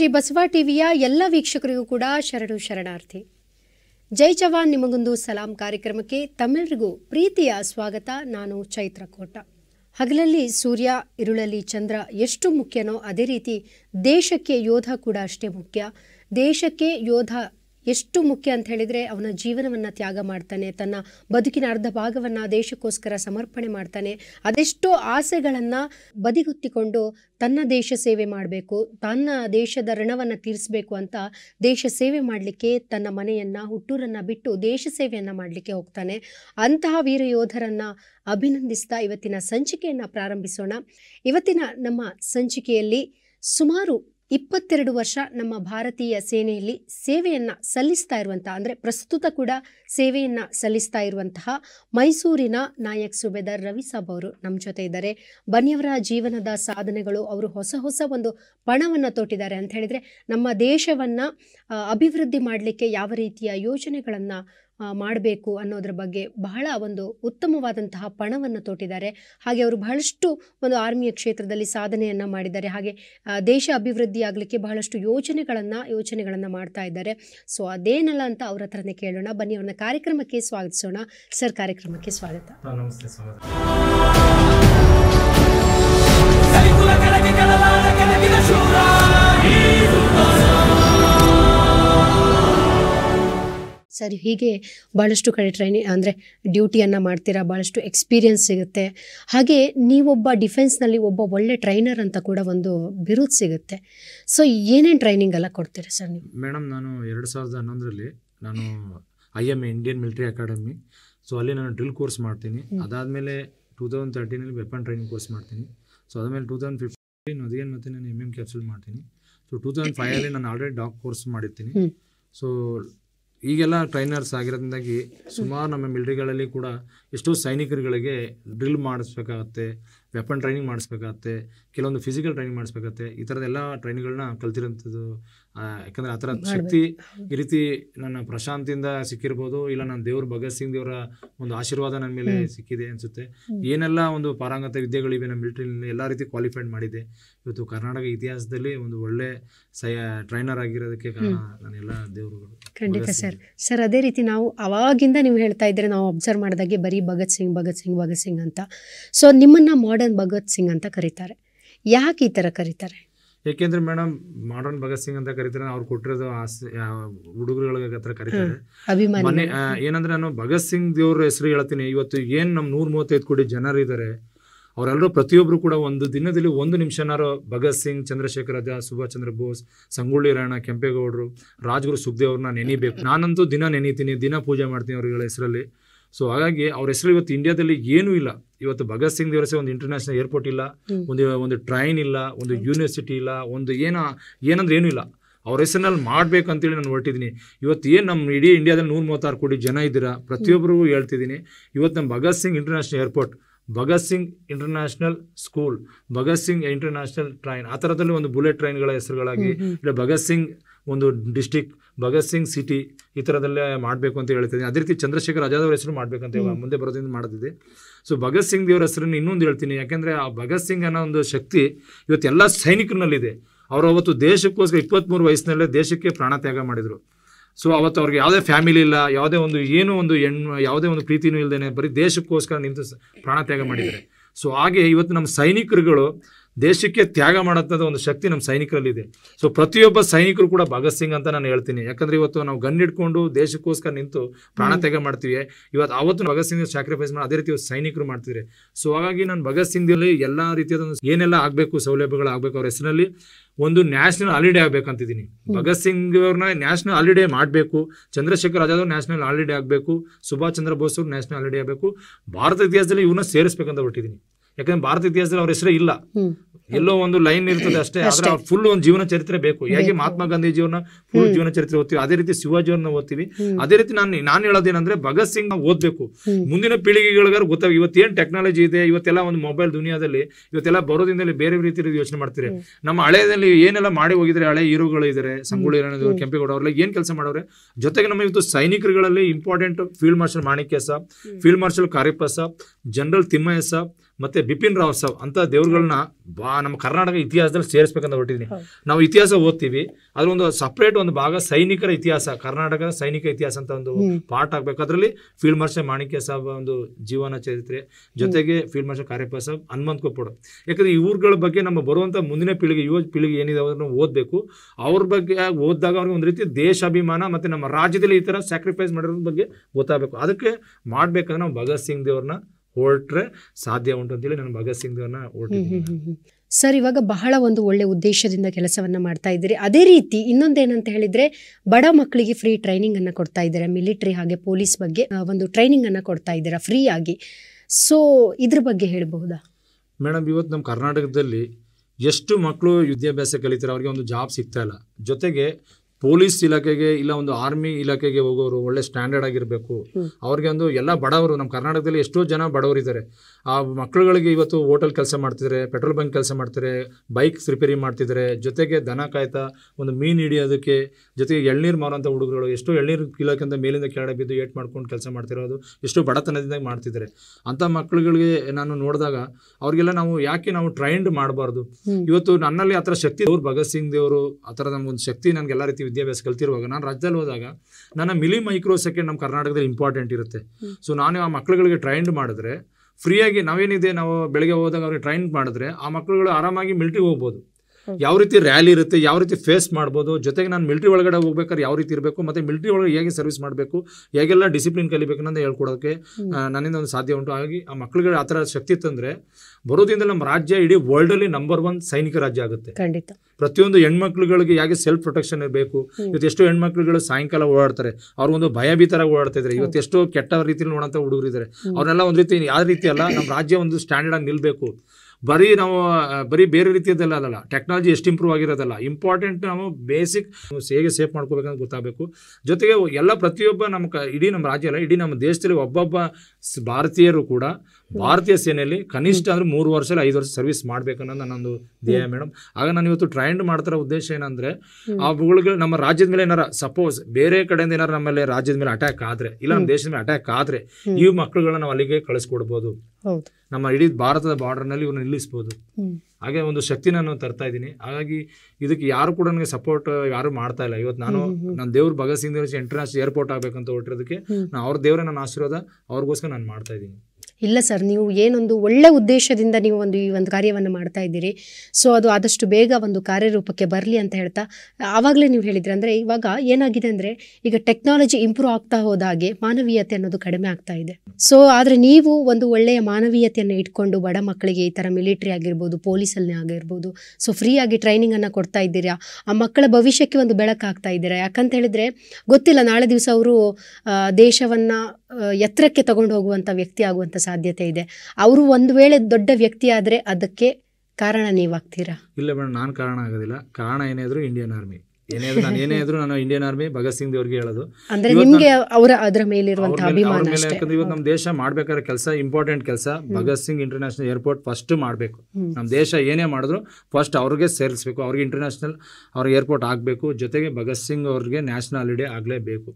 ಶ್ರೀ ಬಸವ ಟಿವಿಯ ಎಲ್ಲ ವೀಕ್ಷಕರಿಗೂ ಕೂಡ ಶರಣು ಶರಣಾರ್ಥಿ ಜೈ ಜವಾನ್ ನಿಮಗೊಂದು ಸಲಾಂ ಕಾರ್ಯಕ್ರಮಕ್ಕೆ ತಮಿಳರಿಗೂ ಪ್ರೀತಿಯ ಸ್ವಾಗತ ನಾನು ಚೈತ್ರ ಕೋಟ ಹಗಲಲ್ಲಿ ಸೂರ್ಯ ಇರುಳಲ್ಲಿ ಚಂದ್ರ ಎಷ್ಟು ಮುಖ್ಯನೋ ಅದೇ ರೀತಿ ದೇಶಕ್ಕೆ ಯೋಧ ಕೂಡ ಅಷ್ಟೇ ಮುಖ್ಯ ದೇಶಕ್ಕೆ ಯೋಧ ಎಷ್ಟು ಮುಖ್ಯ ಅಂತ ಹೇಳಿದರೆ ಅವನ ಜೀವನವನ್ನು ತ್ಯಾಗ ಮಾಡ್ತಾನೆ ತನ್ನ ಬದುಕಿನ ಅರ್ಧ ಭಾಗವನ್ನು ದೇಶಕ್ಕೋಸ್ಕರ ಸಮರ್ಪಣೆ ಮಾಡ್ತಾನೆ ಅದೆಷ್ಟೋ ಆಸೆಗಳನ್ನು ಬದಿಗುತ್ತಿಕೊಂಡು ತನ್ನ ದೇಶ ಸೇವೆ ಮಾಡಬೇಕು ತನ್ನ ದೇಶದ ಋಣವನ್ನು ತೀರಿಸಬೇಕು ಅಂತ ದೇಶ ಸೇವೆ ಮಾಡಲಿಕ್ಕೆ ತನ್ನ ಮನೆಯನ್ನು ಹುಟ್ಟೂರನ್ನು ಬಿಟ್ಟು ದೇಶ ಸೇವೆಯನ್ನು ಮಾಡಲಿಕ್ಕೆ ಹೋಗ್ತಾನೆ ಅಂತಹ ವೀರ ಯೋಧರನ್ನು ಅಭಿನಂದಿಸ್ತಾ ಇವತ್ತಿನ ಸಂಚಿಕೆಯನ್ನು ಪ್ರಾರಂಭಿಸೋಣ ಇವತ್ತಿನ ನಮ್ಮ ಸಂಚಿಕೆಯಲ್ಲಿ ಸುಮಾರು ಇಪ್ಪತ್ತೆರಡು ವರ್ಷ ನಮ್ಮ ಭಾರತೀಯ ಸೇನೆಯಲ್ಲಿ ಸೇವೆಯನ್ನು ಸಲ್ಲಿಸ್ತಾ ಇರುವಂತಹ ಅಂದರೆ ಪ್ರಸ್ತುತ ಕೂಡ ಸೇವೆಯನ್ನು ಸಲ್ಲಿಸ್ತಾ ಇರುವಂತಹ ಮೈಸೂರಿನ ನಾಯಕ್ ಸುಬೇದಾರ್ ರವಿ ಸಾಬ್ ಅವರು ನಮ್ಮ ಜೊತೆ ಇದ್ದಾರೆ ಬನ್ನಿಯವರ ಜೀವನದ ಸಾಧನೆಗಳು ಅವರು ಹೊಸ ಹೊಸ ಒಂದು ಪಣವನ್ನು ತೊಟ್ಟಿದ್ದಾರೆ ಅಂತ ಹೇಳಿದರೆ ನಮ್ಮ ದೇಶವನ್ನು ಅಭಿವೃದ್ಧಿ ಮಾಡಲಿಕ್ಕೆ ಯಾವ ರೀತಿಯ ಯೋಜನೆಗಳನ್ನು ಮಾಡಬೇಕು ಅನ್ನೋದ್ರ ಬಗ್ಗೆ ಬಹಳ ಒಂದು ಉತ್ತಮವಾದಂತಹ ಪಣವನ್ನು ತೊಟ್ಟಿದ್ದಾರೆ ಹಾಗೆ ಅವರು ಬಹಳಷ್ಟು ಒಂದು ಆರ್ಮಿಯ ಕ್ಷೇತ್ರದಲ್ಲಿ ಸಾಧನೆಯನ್ನು ಮಾಡಿದ್ದಾರೆ ಹಾಗೆ ದೇಶ ಅಭಿವೃದ್ಧಿ ಆಗಲಿಕ್ಕೆ ಬಹಳಷ್ಟು ಯೋಜನೆಗಳನ್ನು ಯೋಚನೆಗಳನ್ನು ಮಾಡ್ತಾ ಇದ್ದಾರೆ ಸೊ ಅದೇನಲ್ಲ ಅಂತ ಅವರ ಹತ್ರನೇ ಕೇಳೋಣ ಬನ್ನಿ ಅವ್ರನ್ನ ಕಾರ್ಯಕ್ರಮಕ್ಕೆ ಸ್ವಾಗತಿಸೋಣ ಸರ್ ಕಾರ್ಯಕ್ರಮಕ್ಕೆ ಸ್ವಾಗತ ನಮಸ್ತೆ ಸ್ವಾಗತ ಸರ್ ಹೀಗೆ ಭಾಳಷ್ಟು ಕಡೆ ಟ್ರೈನಿಂಗ್ ಅಂದರೆ ಡ್ಯೂಟಿಯನ್ನು ಮಾಡ್ತೀರಾ ಭಾಳಷ್ಟು ಎಕ್ಸ್ಪೀರಿಯನ್ಸ್ ಸಿಗುತ್ತೆ ಹಾಗೆ ನೀವೊಬ್ಬ ಡಿಫೆನ್ಸ್ನಲ್ಲಿ ಒಬ್ಬ ಒಳ್ಳೆ ಟ್ರೈನರ್ ಅಂತ ಕೂಡ ಒಂದು ಬಿರುದು ಸಿಗುತ್ತೆ ಸೊ ಏನೇನು ಟ್ರೈನಿಂಗ್ ಎಲ್ಲ ಕೊಡ್ತೀರಾ ಸರ್ ನೀವು ಮೇಡಮ್ ನಾನು ಎರಡು ಸಾವಿರದ ಹನ್ನೊಂದರಲ್ಲಿ ನಾನು I M Indian military academy so ಅಲ್ಲಿ ನಾನು ಡ್ರಿಲ್ ಕೋರ್ಸ್ ಮಾಡ್ತೀನಿ ಅದಾದಮೇಲೆ ಟೂ ತೌಸಂಡ್ ತರ್ಟೀನಲ್ಲಿ ವೆಪನ್ ಟ್ರೈನಿಂಗ್ ಕೋರ್ಸ್ ಮಾಡ್ತೀನಿ ಸೊ ಅದಾದಮೇಲೆ ಟೂ ತೌಸಂಡ್ ಫಿಫ್ಟೀನ್ ಅದೇನು ಮತ್ತೆ ನಾನು ಎಮ್ ಎಮ್ ಕ್ಯಾಪ್ಸುಲ್ ಮಾಡ್ತೀನಿ ಸೊ ಟೂ ತೌಸಂಡ್ ಫೈವಲ್ಲಿ ನಾನು ಆಲ್ರೆಡಿ ಡಾಕ್ ಕೋರ್ಸ್ ಮಾಡಿರ್ತೀನಿ ಸೊ ಈಗೆಲ್ಲ ಟ್ರೈನರ್ಸ್ ಆಗಿರೋದ್ರಿಂದಾಗಿ ಸುಮಾರು ನಮ್ಮ ಮಿಲ್ಟ್ರಿಗಳಲ್ಲಿ ಕೂಡ ಎಷ್ಟೋ ಸೈನಿಕರುಗಳಿಗೆ ಡ್ರಿಲ್ ಮಾಡಿಸ್ಬೇಕಾಗತ್ತೆ ವೆಪನ್ ಟ್ರೈನಿಂಗ್ ಮಾಡಿಸ್ಬೇಕಾಗತ್ತೆ ಕೆಲವೊಂದು ಫಿಸಿಕಲ್ ಟ್ರೈನಿಂಗ್ ಮಾಡಿಸ್ಬೇಕಾಗತ್ತೆ ಈ ಥರದ್ದೆಲ್ಲ ಟ್ರೈನಿಂಗ್ಗಳನ್ನ ಕಲ್ತಿರೋಂಥದ್ದು ಯಾಕಂದ್ರೆ ಆತರ ಶಕ್ತಿ ಈ ರೀತಿ ನನ್ನ ಪ್ರಶಾಂತಿಯಿಂದ ಸಿಕ್ಕಿರ್ಬೋದು ಇಲ್ಲ ನನ್ನ ದೇವ್ರ ಭಗತ್ ಸಿಂಗ್ ದೇವರ ಒಂದು ಆಶೀರ್ವಾದ ನನ್ನ ಮೇಲೆ ಸಿಕ್ಕಿದೆ ಅನ್ಸುತ್ತೆ ಏನೆಲ್ಲ ಒಂದು ಪಾರಂಗತ ವಿದ್ಯೆಗಳಿವೆ ನಮ್ಮ ಮಿಲಿಟರಿ ಎಲ್ಲ ರೀತಿ ಕ್ವಾಲಿಫೈಡ್ ಮಾಡಿದೆ ಇವತ್ತು ಕರ್ನಾಟಕ ಇತಿಹಾಸದಲ್ಲಿ ಒಂದು ಒಳ್ಳೆ ಸಯ ಟ್ರೈನರ್ ಆಗಿರೋದಕ್ಕೆ ನಾನು ನಾನೆಲ್ಲ ದೇವರುಗಳು ಖಂಡಿತ ಸರ್ ಸರ್ ಅದೇ ರೀತಿ ನಾವು ಅವಾಗಿಂದ ನೀವು ಹೇಳ್ತಾ ಇದ್ರೆ ನಾವು ಅಬ್ಸರ್ವ್ ಮಾಡಿದಾಗೆ ಬರೀ ಭಗತ್ ಸಿಂಗ್ ಭಗತ್ ಸಿಂಗ್ ಭಗತ್ ಸಿಂಗ್ ಅಂತ ಸೊ ನಿಮ್ಮನ್ನ ಮಾಡರ್ನ್ ಭಗತ್ ಸಿಂಗ್ ಅಂತ ಕರೀತಾರೆ ಯಾಕೆ ಈ ತರ ಕರೀತಾರೆ ಯಾಕೆಂದ್ರೆ ಮೇಡಮ್ ಮಾಡರ್ನ್ ಭಗತ್ ಸಿಂಗ್ ಅಂತ ಕರೀತಾರೆ ಅವ್ರು ಕೊಟ್ಟಿರೋದು ಆಸೆ ಹುಡುಗರುಗಳಿಗೆ ಹತ್ರ ಕರೀತಾರೆ ಮೊನ್ನೆ ಏನಂದ್ರೆ ನಾನು ಭಗತ್ ಸಿಂಗ್ ದೇವ್ರ ಹೆಸರು ಹೇಳ್ತೀನಿ ಇವತ್ತು ಏನ್ ನಮ್ ನೂರ ಮೂವತ್ತೈದು ಕೋಟಿ ಜನರಿದ್ದಾರೆ ಅವರೆಲ್ಲರೂ ಪ್ರತಿಯೊಬ್ರು ಕೂಡ ಒಂದು ದಿನದಲ್ಲಿ ಒಂದು ನಿಮಿಷನಾರು ಭಗತ್ ಸಿಂಗ್ ಚಂದ್ರಶೇಖರ ಆಜಾದ್ ಸುಭಾಷ್ ಚಂದ್ರ ಬೋಸ್ ಸಂಗೊಳ್ಳಿ ರಾಯಣ್ಣ ಕೆಂಪೇಗೌಡರು ರಾಜ್ಗುರು ಸುಖದೇವ್ರನ್ನ ನೆನೀಬೇಕು ನಾನಂತೂ ದಿನ ನೆನೀತೀನಿ ದಿನ ಪೂಜೆ ಮಾಡ್ತೀನಿ ಅವ್ರಗಳ ಹೆಸರಲ್ಲಿ ಸೊ ಹಾಗಾಗಿ ಅವ್ರ ಹೆಸರು ಇವತ್ತು ಇಂಡಿಯಾದಲ್ಲಿ ಏನೂ ಇಲ್ಲ ಇವತ್ತು ಭಗತ್ ಸಿಂಗ್ ದೇವರ ಒಂದು ಇಂಟರ್ನ್ಯಾಷನಲ್ ಏರ್ಪೋರ್ಟ್ ಇಲ್ಲ ಒಂದು ಒಂದು ಟ್ರೈನ್ ಇಲ್ಲ ಒಂದು ಯೂನಿವರ್ಸಿಟಿ ಇಲ್ಲ ಒಂದು ಏನೋ ಏನಂದ್ರೆ ಏನೂ ಇಲ್ಲ ಅವ್ರ ಹೆಸರಿನಲ್ಲಿ ಮಾಡಬೇಕಂತೇಳಿ ನಾನು ಹೊರಟಿದ್ದೀನಿ ಇವತ್ತು ಏನು ನಮ್ಮ ಇಡೀ ಇಂಡಿಯಾದಲ್ಲಿ ನೂರ ಮೂವತ್ತಾರು ಕೋಟಿ ಜನ ಇದ್ದೀರಾ ಪ್ರತಿಯೊಬ್ಬರಿಗೂ ಹೇಳ್ತಿದ್ದೀನಿ ಇವತ್ತು ನಮ್ಮ Bhagat Singh international airport Bhagat Singh international school Bhagat Singh international train ಆ ಥರದಲ್ಲಿ ಒಂದು ಬುಲೆಟ್ ಟ್ರೈನ್ಗಳ ಹೆಸರುಗಳಾಗಿ ಇಲ್ಲ ಭಗತ್ ಸಿಂಗ್ ಒಂದು ಡಿಸ್ಟಿಕ್ ಭಗತ್ ಸಿಂಗ್ ಸಿಟಿ ಈ ಥರದಲ್ಲೇ ಮಾಡಬೇಕು ಅಂತ ಹೇಳ್ತಿದ್ದೀನಿ ಅದೇ ರೀತಿ ಚಂದ್ರಶೇಖರ್ ಆಜಾದ್ ಅವರ ಹೆಸರು ಮಾಡಬೇಕಂತ ಮುಂದೆ ಬರೋದ್ರಿಂದ ಮಾಡ್ತಿದ್ದೆ ಸೊ ಭಗತ್ ಸಿಂಗ್ ದೇವರ ಹೆಸರನ್ನು ಇನ್ನೊಂದು ಹೇಳ್ತೀನಿ ಯಾಕೆಂದರೆ ಆ ಭಗತ್ ಸಿಂಗ್ ಅನ್ನೋ ಒಂದು ಶಕ್ತಿ ಇವತ್ತು ಎಲ್ಲ ಸೈನಿಕರಲ್ಲಿದೆ ಅವರು ಅವತ್ತು ದೇಶಕ್ಕೋಸ್ಕರ ಇಪ್ಪತ್ತ್ಮೂರು ವಯಸ್ಸಿನಲ್ಲೇ ದೇಶಕ್ಕೆ ಪ್ರಾಣತ್ಯಾಗ ಮಾಡಿದರು ಸೊ ಅವತ್ತು ಅವ್ರಿಗೆ ಯಾವುದೇ ಫ್ಯಾಮಿಲಿ ಇಲ್ಲ ಯಾವುದೇ ಒಂದು ಏನೂ ಒಂದು ಹೆಣ್ಣು ಯಾವುದೇ ಒಂದು ಪ್ರೀತಿನೂ ಇಲ್ಲದೇ ಬರೀ ದೇಶಕ್ಕೋಸ್ಕರ ನಿಂತು ಪ್ರಾಣ ತ್ಯಾಗ ಮಾಡಿದ್ದಾರೆ ಸೊ ಹಾಗೆ ಇವತ್ತು ನಮ್ಮ ಸೈನಿಕರುಗಳು ದೇಶಕ್ಕೆ ತ್ಯಾಗ ಮಾಡತ್ತದ ಒಂದು ಶಕ್ತಿ ನಮ್ಮ ಸೈನಿಕರಲ್ಲಿದೆ ಸೊ ಪ್ರತಿಯೊಬ್ಬ ಸೈನಿಕರು ಕೂಡ ಭಗತ್ ಸಿಂಗ್ ಅಂತ ನಾನು ಹೇಳ್ತೀನಿ ಯಾಕಂದ್ರೆ ಇವತ್ತು ನಾವು ಗನ್ ಇಟ್ಕೊಂಡು ದೇಶಕ್ಕೋಸ್ಕರ ನಿಂತು ಪ್ರಾಣ ತ್ಯಾಗ ಮಾಡ್ತೀವಿ ಇವತ್ತು ಅವತ್ತು ಭಗತ್ ಸಿಂಗ್ ಸ್ಯಾಕ್ರಿಫೈಸ್ ಮಾಡಿ ಅದೇ ರೀತಿ ಸೈನಿಕರು ಮಾಡ್ತಿದ್ರೆ ಸೊ ಹಾಗಾಗಿ ನಾನು ಭಗತ್ ಸಿಂಗ್ ಎಲ್ಲ ರೀತಿಯಾದ ಏನೆಲ್ಲ ಆಗಬೇಕು ಸೌಲಭ್ಯಗಳು ಆಗಬೇಕು ಅವ್ರ ಹೆಸರಲ್ಲಿ ಒಂದು ನ್ಯಾಷನಲ್ ಹಾಲಿಡೇ ಆಗ್ಬೇಕಂತಿದ್ದೀನಿ ಭಗತ್ ಸಿಂಗ್ ಅವ್ರನ್ನ ನ್ಯಾಷನಲ್ ಹಾಲಿಡೇ ಮಾಡಬೇಕು ಚಂದ್ರಶೇಖರ್ ಆಜಾದ್ ನ್ಯಾಷನಲ್ ಹಾಲಿಡೇ ಆಗಬೇಕು ಸುಭಾಷ್ ಚಂದ್ರ ಬೋಸ್ ಅವರು ನ್ಯಾಷನಲ್ ಹಾಲಿಡೇ ಆಗಬೇಕು ಭಾರತ ಇತಿಹಾಸದಲ್ಲಿ ಇವನ್ನ ಸೇರಿಸ್ಬೇಕಂತ ಬಿಟ್ಟಿದ್ದೀನಿ ಯಾಕಂದ್ರೆ ಭಾರತ ಇತಿಹಾಸದಲ್ಲಿ ಅವ್ರ ಹೆಸರೇ ಇಲ್ಲ ಎಲ್ಲೋ ಒಂದು ಲೈನ್ ಇರ್ತದೆ ಅಷ್ಟೇ ಆದ್ರೆ ಫುಲ್ ಒಂದು ಜೀವನ ಚರಿತ್ರೆ ಬೇಕು ಹೇಗೆ ಮಹಾತ್ಮ ಜೀವನ ಫುಲ್ ಜೀವನ ಚರಿತ್ರೆ ಓದ್ತೀವಿ ಅದೇ ರೀತಿ ಶಿವಾಜಿಯವ್ರನ್ನ ಓದ್ತೀವಿ ಅದೇ ರೀತಿ ನಾನು ನಾನು ಹೇಳೋದೇನಂದ್ರೆ ಭಗತ್ ಸಿಂಗ್ ಓದ್ಬೇಕು ಮುಂದಿನ ಪೀಳಿಗೆಗಳಿಗಾರು ಗೊತ್ತಾಗ ಏನ್ ಟೆಕ್ನಾಲಜಿ ಇದೆ ಇವತ್ತೆಲ್ಲ ಒಂದು ಮೊಬೈಲ್ ದುನಿಯಾದಲ್ಲಿ ಇವತ್ತೆಲ್ಲ ಬರೋದಿಂದಲೇ ಬೇರೆ ರೀತಿ ಯೋಚನೆ ಮಾಡ್ತೀರಿ ನಮ್ಮ ಹಳೆಯದಲ್ಲಿ ಏನೆಲ್ಲ ಮಾಡಿ ಹೋಗಿದ್ರೆ ಹಳೆ ಹೀರೋಗಳು ಇದ್ದಾರೆ ಸಂಗೊಳ್ಳಿ ಕೆಂಪೇಗೌಡ ಅವ್ರಲ್ಲ ಏನ್ ಕೆಲಸ ಮಾಡೋರೆ ಜೊತೆಗೆ ನಮ್ಮ ಇವತ್ತು ಸೈನಿಕರುಗಳಲ್ಲಿ important field marshal Manekshaw field marshal Cariappa general Thimayya ಮತ್ತೆ ಬಿಪಿನ್ ರಾವ್ ಸಾವ್ ಅಂತ ದೇವ್ರುಗಳನ್ನ ಬಾ ನಮ್ಮ ಕರ್ನಾಟಕ ಇತಿಹಾಸದಲ್ಲಿ ಸೇರಿಸ್ಬೇಕಂತ ಹೊರಟಿದ್ದೀನಿ ನಾವು ಇತಿಹಾಸ ಓದ್ತೀವಿ ಒಂದು ಸಪ್ರೇಟ್ ಒಂದು ಭಾಗ ಸೈನಿಕರ ಇತಿಹಾಸ ಕರ್ನಾಟಕದ ಸೈನಿಕ ಇತಿಹಾಸ ಅಂತ ಒಂದು ಪಾಠ ಆಗ್ಬೇಕು ಅದರಲ್ಲಿ ಫೀಲ್ಡ್ ಮಾರ್ಷಲ್ ಮಾಣಿಕ್ಯ ಸಾಬ್ ಒಂದು ಜೀವನ ಚರಿತ್ರೆ ಜೊತೆಗೆ ಫೀಲ್ಡ್ ಮಾರ್ಷಲ್ ಕಾರ್ಯಪ್ಪ ಸಾಬ್ ಹನುಮಂತ್ ಕೊಪ್ಪಡ ಯಾಕಂದ್ರೆ ಇವ್ರುಗಳ ಬಗ್ಗೆ ನಮ್ಮ ಬರುವಂತ ಮುಂದಿನ ಪೀಳಿಗೆ ಯುವ ಪೀಳಿಗೆ ಏನಿದೆ ಅವ್ರನ್ನ ಓದಬೇಕು ಅವ್ರ ಬಗ್ಗೆ ಓದಿದಾಗ ಅವ್ರಿಗೆ ಒಂದು ರೀತಿ ಅಭಿಮಾನ ಮತ್ತೆ ನಮ್ಮ ರಾಜ್ಯದಲ್ಲಿ ಈ ತರ ಸ್ಯಾಕ್ರಿಫೈಸ್ ಮಾಡಿರೋದ್ರ ಬಗ್ಗೆ ಗೊತ್ತಾಗಬೇಕು ಅದಕ್ಕೆ ಮಾಡ್ಬೇಕಂದ್ರೆ ನಾವು ಭಗತ್ ಸಿಂಗ್ ದೇವ್ರನ್ನ ಹೊರಟ್ರೆ ಸಾಧ್ಯ ಉಂಟು ಅಂತೇಳಿ ನಾನು ಭಗತ್ ಸಿಂಗ್ ಹೊರಟಿದ್ದೀನಿ ಸರ್ ಇವಾಗ ಬಹಳ ಒಂದು ಒಳ್ಳೆ ಉದ್ದೇಶದಿಂದ ಕೆಲಸವನ್ನ ಮಾಡ್ತಾ ಇದ್ದೀರಿ ಅದೇ ರೀತಿ ಇನ್ನೊಂದೇನಂತ ಹೇಳಿದ್ರೆ ಬಡ ಮಕ್ಕಳಿಗೆ ಫ್ರೀ ಟ್ರೈನಿಂಗ್ ಅನ್ನ ಕೊಡ್ತಾ ಇದ್ದಾರೆ ಮಿಲಿಟರಿ ಹಾಗೆ ಪೊಲೀಸ್ ಬಗ್ಗೆ ಒಂದು ಟ್ರೈನಿಂಗ್ ಅನ್ನ ಕೊಡ್ತಾ ಇದ್ದೀರಾ ಫ್ರೀ ಆಗಿ ಸೊ ಇದ್ರ ಬಗ್ಗೆ ಹೇಳಬಹುದಾ ಮೇಡಮ್ ಇವತ್ತು ನಮ್ಮ ಕರ್ನಾಟಕದಲ್ಲಿ ಎಷ್ಟು ಮಕ್ಕಳು ವಿದ್ಯಾಭ್ಯಾಸ ಕಲಿತಾರೆ ಅವರಿಗೆ ಒಂದು ಜಾಬ್ ಸಿಗ್ತಾ ಇಲ್ಲ ಜೊತೆಗೆ ಪೊಲೀಸ್ ಇಲಾಖೆಗೆ ಇಲ್ಲ ಒಂದು ಆರ್ಮಿ ಇಲಾಖೆಗೆ ಹೋಗೋರು ಒಳ್ಳೆ ಸ್ಟ್ಯಾಂಡರ್ಡ್ ಆಗಿರಬೇಕು ಅವ್ರಿಗೆ ಒಂದು ಎಲ್ಲ ಬಡವರು ನಮ್ಮ ಕರ್ನಾಟಕದಲ್ಲಿ ಎಷ್ಟೋ ಜನ ಇದ್ದಾರೆ ಆ ಮಕ್ಕಳುಗಳಿಗೆ ಇವತ್ತು ಹೋಟೆಲ್ ಕೆಲಸ ಮಾಡ್ತಿದ್ರೆ ಪೆಟ್ರೋಲ್ ಬಂಕ್ ಕೆಲಸ ಮಾಡ್ತಾರೆ ಬೈಕ್ಸ್ ರಿಪೇರಿ ಮಾಡ್ತಿದ್ದಾರೆ ಜೊತೆಗೆ ದನ ಕಾಯ್ತಾ ಒಂದು ಮೀನು ಹಿಡಿಯೋದಕ್ಕೆ ಜೊತೆಗೆ ಎಳ್ನೀರು ಮಾರೋಂಥ ಹುಡುಗರುಗಳು ಎಷ್ಟೋ ಎಳ್ನೀರು ಇಲಾಖೆಯಿಂದ ಮೇಲಿಂದ ಕೆಳಗೆ ಬಿದ್ದು ಏಟ್ ಮಾಡ್ಕೊಂಡು ಕೆಲಸ ಮಾಡ್ತಿರೋದು ಎಷ್ಟೋ ಬಡತನದಿಂದ ಮಾಡ್ತಿದ್ದಾರೆ ಅಂಥ ಮಕ್ಕಳುಗಳಿಗೆ ನಾನು ನೋಡಿದಾಗ ಅವರಿಗೆಲ್ಲ ನಾವು ಯಾಕೆ ನಾವು ಟ್ರೈಂಡ್ ಮಾಡಬಾರ್ದು ಇವತ್ತು ನನ್ನಲ್ಲಿ ಆ ಶಕ್ತಿ ಅವರು ಭಗತ್ ಸಿಂಗ್ ದೇವರು ಆ ಥರ ನಮಗೊಂದು ಶಕ್ತಿ ನನಗೆ ಎಲ್ಲ ರೀತಿ ವಿದ್ಯಾಭ್ಯಾಸ ಕಲ್ತಿರುವಾಗ ನಾನು ರಾಜ್ಯದಲ್ಲಿ ಹೋದಾಗ ನನ್ನ ಮಿಲಿ ಮೈಕ್ರೋ ಸೆಕೆಂಡ್ ನಮ್ಮ ಕರ್ನಾಟಕದಲ್ಲಿ ಇಂಪಾರ್ಟೆಂಟ್ ಇರುತ್ತೆ ಸೊ ನಾನು ಆ ಮಕ್ಕಳುಗಳಿಗೆ ಟ್ರೈಂಡ್ ಮಾಡಿದ್ರೆ ಫ್ರೀಯಾಗಿ ನಾವೇನಿದೆ ನಾವು ಬೆಳಗ್ಗೆ ಹೋದಾಗ ಅವ್ರಿಗೆ ಟ್ರೈನ್ ಮಾಡಿದ್ರೆ ಆ ಮಕ್ಳುಗಳು ಆರಾಮಾಗಿ ಮಿಲ್ಟ್ರಿಗೆ ಹೋಗ್ಬೋದು ಯಾವ ರೀತಿ ರ್ಯಾಲಿ ಇರುತ್ತೆ ಯಾವ ರೀತಿ ಫೇಸ್ ಮಾಡ್ಬೋದು ಜೊತೆಗೆ ನಾನು ಮಿಲ್ಟ್ರಿ ಒಳಗಡೆ ಹೋಗ್ಬೇಕಾದ್ರೆ ಯಾವ ರೀತಿ ಇರಬೇಕು ಮತ್ತೆ ಮಿಲ್ಟ್ರಿ ಒಳಗೆ ಹೇಗೆ ಸರ್ವಿಸ್ ಮಾಡಬೇಕು ಹೇಗೆಲ್ಲ ಡಿಸಿಪ್ಲಿನ್ ಕಲಿಬೇಕು ಅಂತ ಹೇಳ್ಕೊಡೋಕ್ಕೆ ನನ್ನಿಂದ ಒಂದು ಸಾಧ್ಯ ಉಂಟು ಹಾಗಾಗಿ ಆ ಮಕ್ಕಳಿಗೆ ಆ ಥರ ಶಕ್ತಿ ತಂದರೆ ಬರೋದ್ರಿಂದ ನಮ್ಮ ರಾಜ್ಯ ಇಡೀ ಅಲ್ಲಿ ನಂಬರ್ ಒನ್ ಸೈನಿಕ ರಾಜ್ಯ ಆಗುತ್ತೆ ಖಂಡಿತ ಪ್ರತಿಯೊಂದು ಹೆಣ್ಮಕ್ಳುಗಳಿಗೆ ಹೇಗೆ ಸೆಲ್ಫ್ ಪ್ರೊಟೆಕ್ಷನ್ ಇರಬೇಕು ಇವತ್ತು ಎಷ್ಟೋ ಹೆಣ್ಮಕ್ಳುಗಳು ಸಾಯಂಕಾಲ ಓಡಾಡ್ತಾರೆ ಒಂದು ಭಯಭೀತರಾಗಿ ಓಡಾಡ್ತಾ ಇದ್ರೆ ಇವತ್ತು ಎಷ್ಟೋ ಕೆಟ್ಟ ರೀತಿಯಲ್ಲಿ ನೋಡೋಂಥ ಹುಡುಗರಿದ್ದಾರೆ ಅವ್ರನ್ನೆಲ್ಲ ಒಂದು ರೀತಿ ಯಾವ ರೀತಿ ಅಲ್ಲ ನಮ್ಮ ರಾಜ್ಯ ಒಂದು ಸ್ಟ್ಯಾಂಡರ್ಡ್ ಆಗಿ ನಿಲ್ಲಬೇಕು ಬರೀ ನಾವು ಬರೀ ಬೇರೆ ರೀತಿಯದಲ್ಲ ಅಲ್ಲ ಟೆಕ್ನಾಲಜಿ ಎಷ್ಟು ಇಂಪ್ರೂವ್ ಆಗಿರೋದಲ್ಲ ಇಂಪಾರ್ಟೆಂಟ್ ನಾವು ಬೇಸಿಕ್ ಹೇಗೆ ಸೇಫ್ ಮಾಡ್ಕೋಬೇಕಂತ ಗೊತ್ತಾಗಬೇಕು ಜೊತೆಗೆ ಎಲ್ಲ ಪ್ರತಿಯೊಬ್ಬ ನಮ್ಮ ಕ ಇಡೀ ನಮ್ಮ ರಾಜ್ಯ ಅಲ್ಲ ಇಡೀ ನಮ್ಮ ದೇಶದಲ್ಲಿ ಒಬ್ಬೊಬ್ಬ ಭಾರತೀಯರು ಕೂಡ ಭಾರತೀಯ ಸೇನೆಯಲ್ಲಿ ಕನಿಷ್ಠ ಅಂದ್ರೆ ಮೂರು ವರ್ಷ ಐದು ವರ್ಷ ಸರ್ವಿಸ್ ಮಾಡ್ಬೇಕನ್ನೋದು ನನ್ನೊಂದು ಧ್ಯೇಯ ಮೇಡಮ್ ಆಗ ನಾನು ಇವತ್ತು ಟ್ರೈಂಡ್ ಮಾಡ್ತಾರ ಉದ್ದೇಶ ಏನಂದ್ರೆ ಅವುಗಳಿಗೆ ನಮ್ಮ ರಾಜ್ಯದ ಮೇಲೆ ಏನಾರ ಸಪೋಸ್ ಬೇರೆ ಕಡೆಯಿಂದ ಏನಾರ ನಮ್ಮಲ್ಲಿ ರಾಜ್ಯದ ಮೇಲೆ ಅಟ್ಯಾಕ್ ಆದ್ರೆ ಇಲ್ಲ ನಮ್ಮ ದೇಶದ ಮೇಲೆ ಅಟ್ಯಾಕ್ ಆದ್ರೆ ಈ ಮಕ್ಕಳುಗಳನ್ನ ನಾವು ಅಲ್ಲಿಗೆ ಕಳಿಸ್ಕೊಡ್ಬೋದು ನಮ್ಮ ಇಡೀ ಭಾರತದ ಬಾರ್ಡರ್ ನಲ್ಲಿ ಇವ್ರನ್ನ ನಿಲ್ಲಿಸಬಹುದು ಹಾಗೆ ಒಂದು ಶಕ್ತಿ ನಾನು ತರ್ತಾ ಇದ್ದೀನಿ ಹಾಗಾಗಿ ಇದಕ್ಕೆ ಯಾರು ಕೂಡ ನನಗೆ ಸಪೋರ್ಟ್ ಯಾರು ಮಾಡ್ತಾ ಇಲ್ಲ ಇವತ್ತು ನಾನು ನನ್ನ ದೇವ್ರ ಭಗತ್ ಸಿಂಗ್ ಇಂಟರ್ನ್ಯಾಷನಲ್ ಏರ್ಪೋರ್ಟ್ ಆಗ್ಬೇಕಂತ ಹೊರಟಿರೋದಕ್ಕೆ ನಾನು ಅವ್ರ ದೇವ್ರ ನನ್ನ ಆಶೀರ್ವಾದ ಅವ್ರಿಗೋಸ್ಕರ ನಾನು ಮಾಡ್ತಾ ಇದ್ದೀನಿ ಇಲ್ಲ ಸರ್ ನೀವು ಏನೊಂದು ಒಳ್ಳೆ ಉದ್ದೇಶದಿಂದ ನೀವು ಒಂದು ಈ ಒಂದು ಕಾರ್ಯವನ್ನು ಮಾಡ್ತಾ ಇದ್ದೀರಿ ಸೊ ಅದು ಆದಷ್ಟು ಬೇಗ ಒಂದು ಕಾರ್ಯರೂಪಕ್ಕೆ ಬರಲಿ ಅಂತ ಹೇಳ್ತಾ ಆವಾಗಲೇ ನೀವು ಹೇಳಿದ್ರಿ ಅಂದರೆ ಇವಾಗ ಏನಾಗಿದೆ ಅಂದರೆ ಈಗ ಟೆಕ್ನಾಲಜಿ ಇಂಪ್ರೂವ್ ಆಗ್ತಾ ಹೋದಾಗೆ ಮಾನವೀಯತೆ ಅನ್ನೋದು ಕಡಿಮೆ ಆಗ್ತಾ ಇದೆ ಸೊ ಆದರೆ ನೀವು ಒಂದು ಒಳ್ಳೆಯ ಮಾನವೀಯತೆಯನ್ನು ಇಟ್ಕೊಂಡು ಬಡ ಮಕ್ಕಳಿಗೆ ಈ ಥರ ಮಿಲಿಟ್ರಿ ಆಗಿರ್ಬೋದು ಪೊಲೀಸಲ್ಲಿ ಆಗಿರ್ಬೋದು ಸೊ ಫ್ರೀಯಾಗಿ ಟ್ರೈನಿಂಗನ್ನು ಕೊಡ್ತಾ ಇದ್ದೀರಾ ಆ ಮಕ್ಕಳ ಭವಿಷ್ಯಕ್ಕೆ ಒಂದು ಬೆಳಕಾಗ್ತಾ ಇದ್ದೀರಾ ಯಾಕಂತ ಹೇಳಿದರೆ ಗೊತ್ತಿಲ್ಲ ನಾಳೆ ದಿವಸ ಅವರು ದೇಶವನ್ನು ಎತ್ತರಕ್ಕೆ ತಗೊಂಡು ಹೋಗುವಂಥ ವ್ಯಕ್ತಿ ಆಗುವಂಥ ಸಾಧ್ಯತೆ ಇದೆ ಅವರು ಒಂದು ವೇಳೆ ದೊಡ್ಡ ವ್ಯಕ್ತಿ ಆದರೆ ಅದಕ್ಕೆ ಕಾರಣ ನೀವಾಗ್ತೀರಾ ಇಲ್ಲ ಮೇಡಮ್ ನಾನು ಕಾರಣ ಆಗೋದಿಲ್ಲ ಕಾರಣ ಏನೇ ಇಂಡಿಯನ್ ಆರ್ಮಿ ಏನೇ ಆದ್ರೂ ನಾನು ಏನೇ ಆದ್ರೂ ನಾನು ಇಂಡಿಯನ್ ಆರ್ಮಿ ಭಗತ್ ಸಿಂಗ್ ದೇವ್ರಿಗೆ ಹೇಳೋದು ಅಂದ್ರೆ ನಿಮಗೆ ಅವರ ಅದರ ಅಭಿಮಾನ ಯಾಕಂದ್ರೆ ಇವತ್ತು ನಮ್ಮ ದೇಶ ಮಾಡ್ಬೇಕಾದ್ರೆ ಕೆಲಸ ಇಂಪಾರ್ಟೆಂಟ್ ಕೆಲಸ Bhagat Singh international airport first ಮಾಡಬೇಕು ನಮ್ಮ ದೇಶ ಏನೇ ಮಾಡಿದ್ರು ಫಸ್ಟ್ ಅವ್ರಿಗೆ ಸೇರಿಸ್ಬೇಕು ಅವ್ರಿಗೆ ಇಂಟರ್ನ್ಯಾಷನಲ್ ಅವ್ರಿಗೆ ಏರ್ಪೋರ್ಟ್ ಆಗಬೇಕು ಜೊತೆಗೆ ಭಗತ್ ಸಿಂಗ್ ಅವ್ರಿಗೆ ನ್ಯಾಷನಲ್ ಹಾಲಿಡೇ ಆಗಲೇಬೇಕು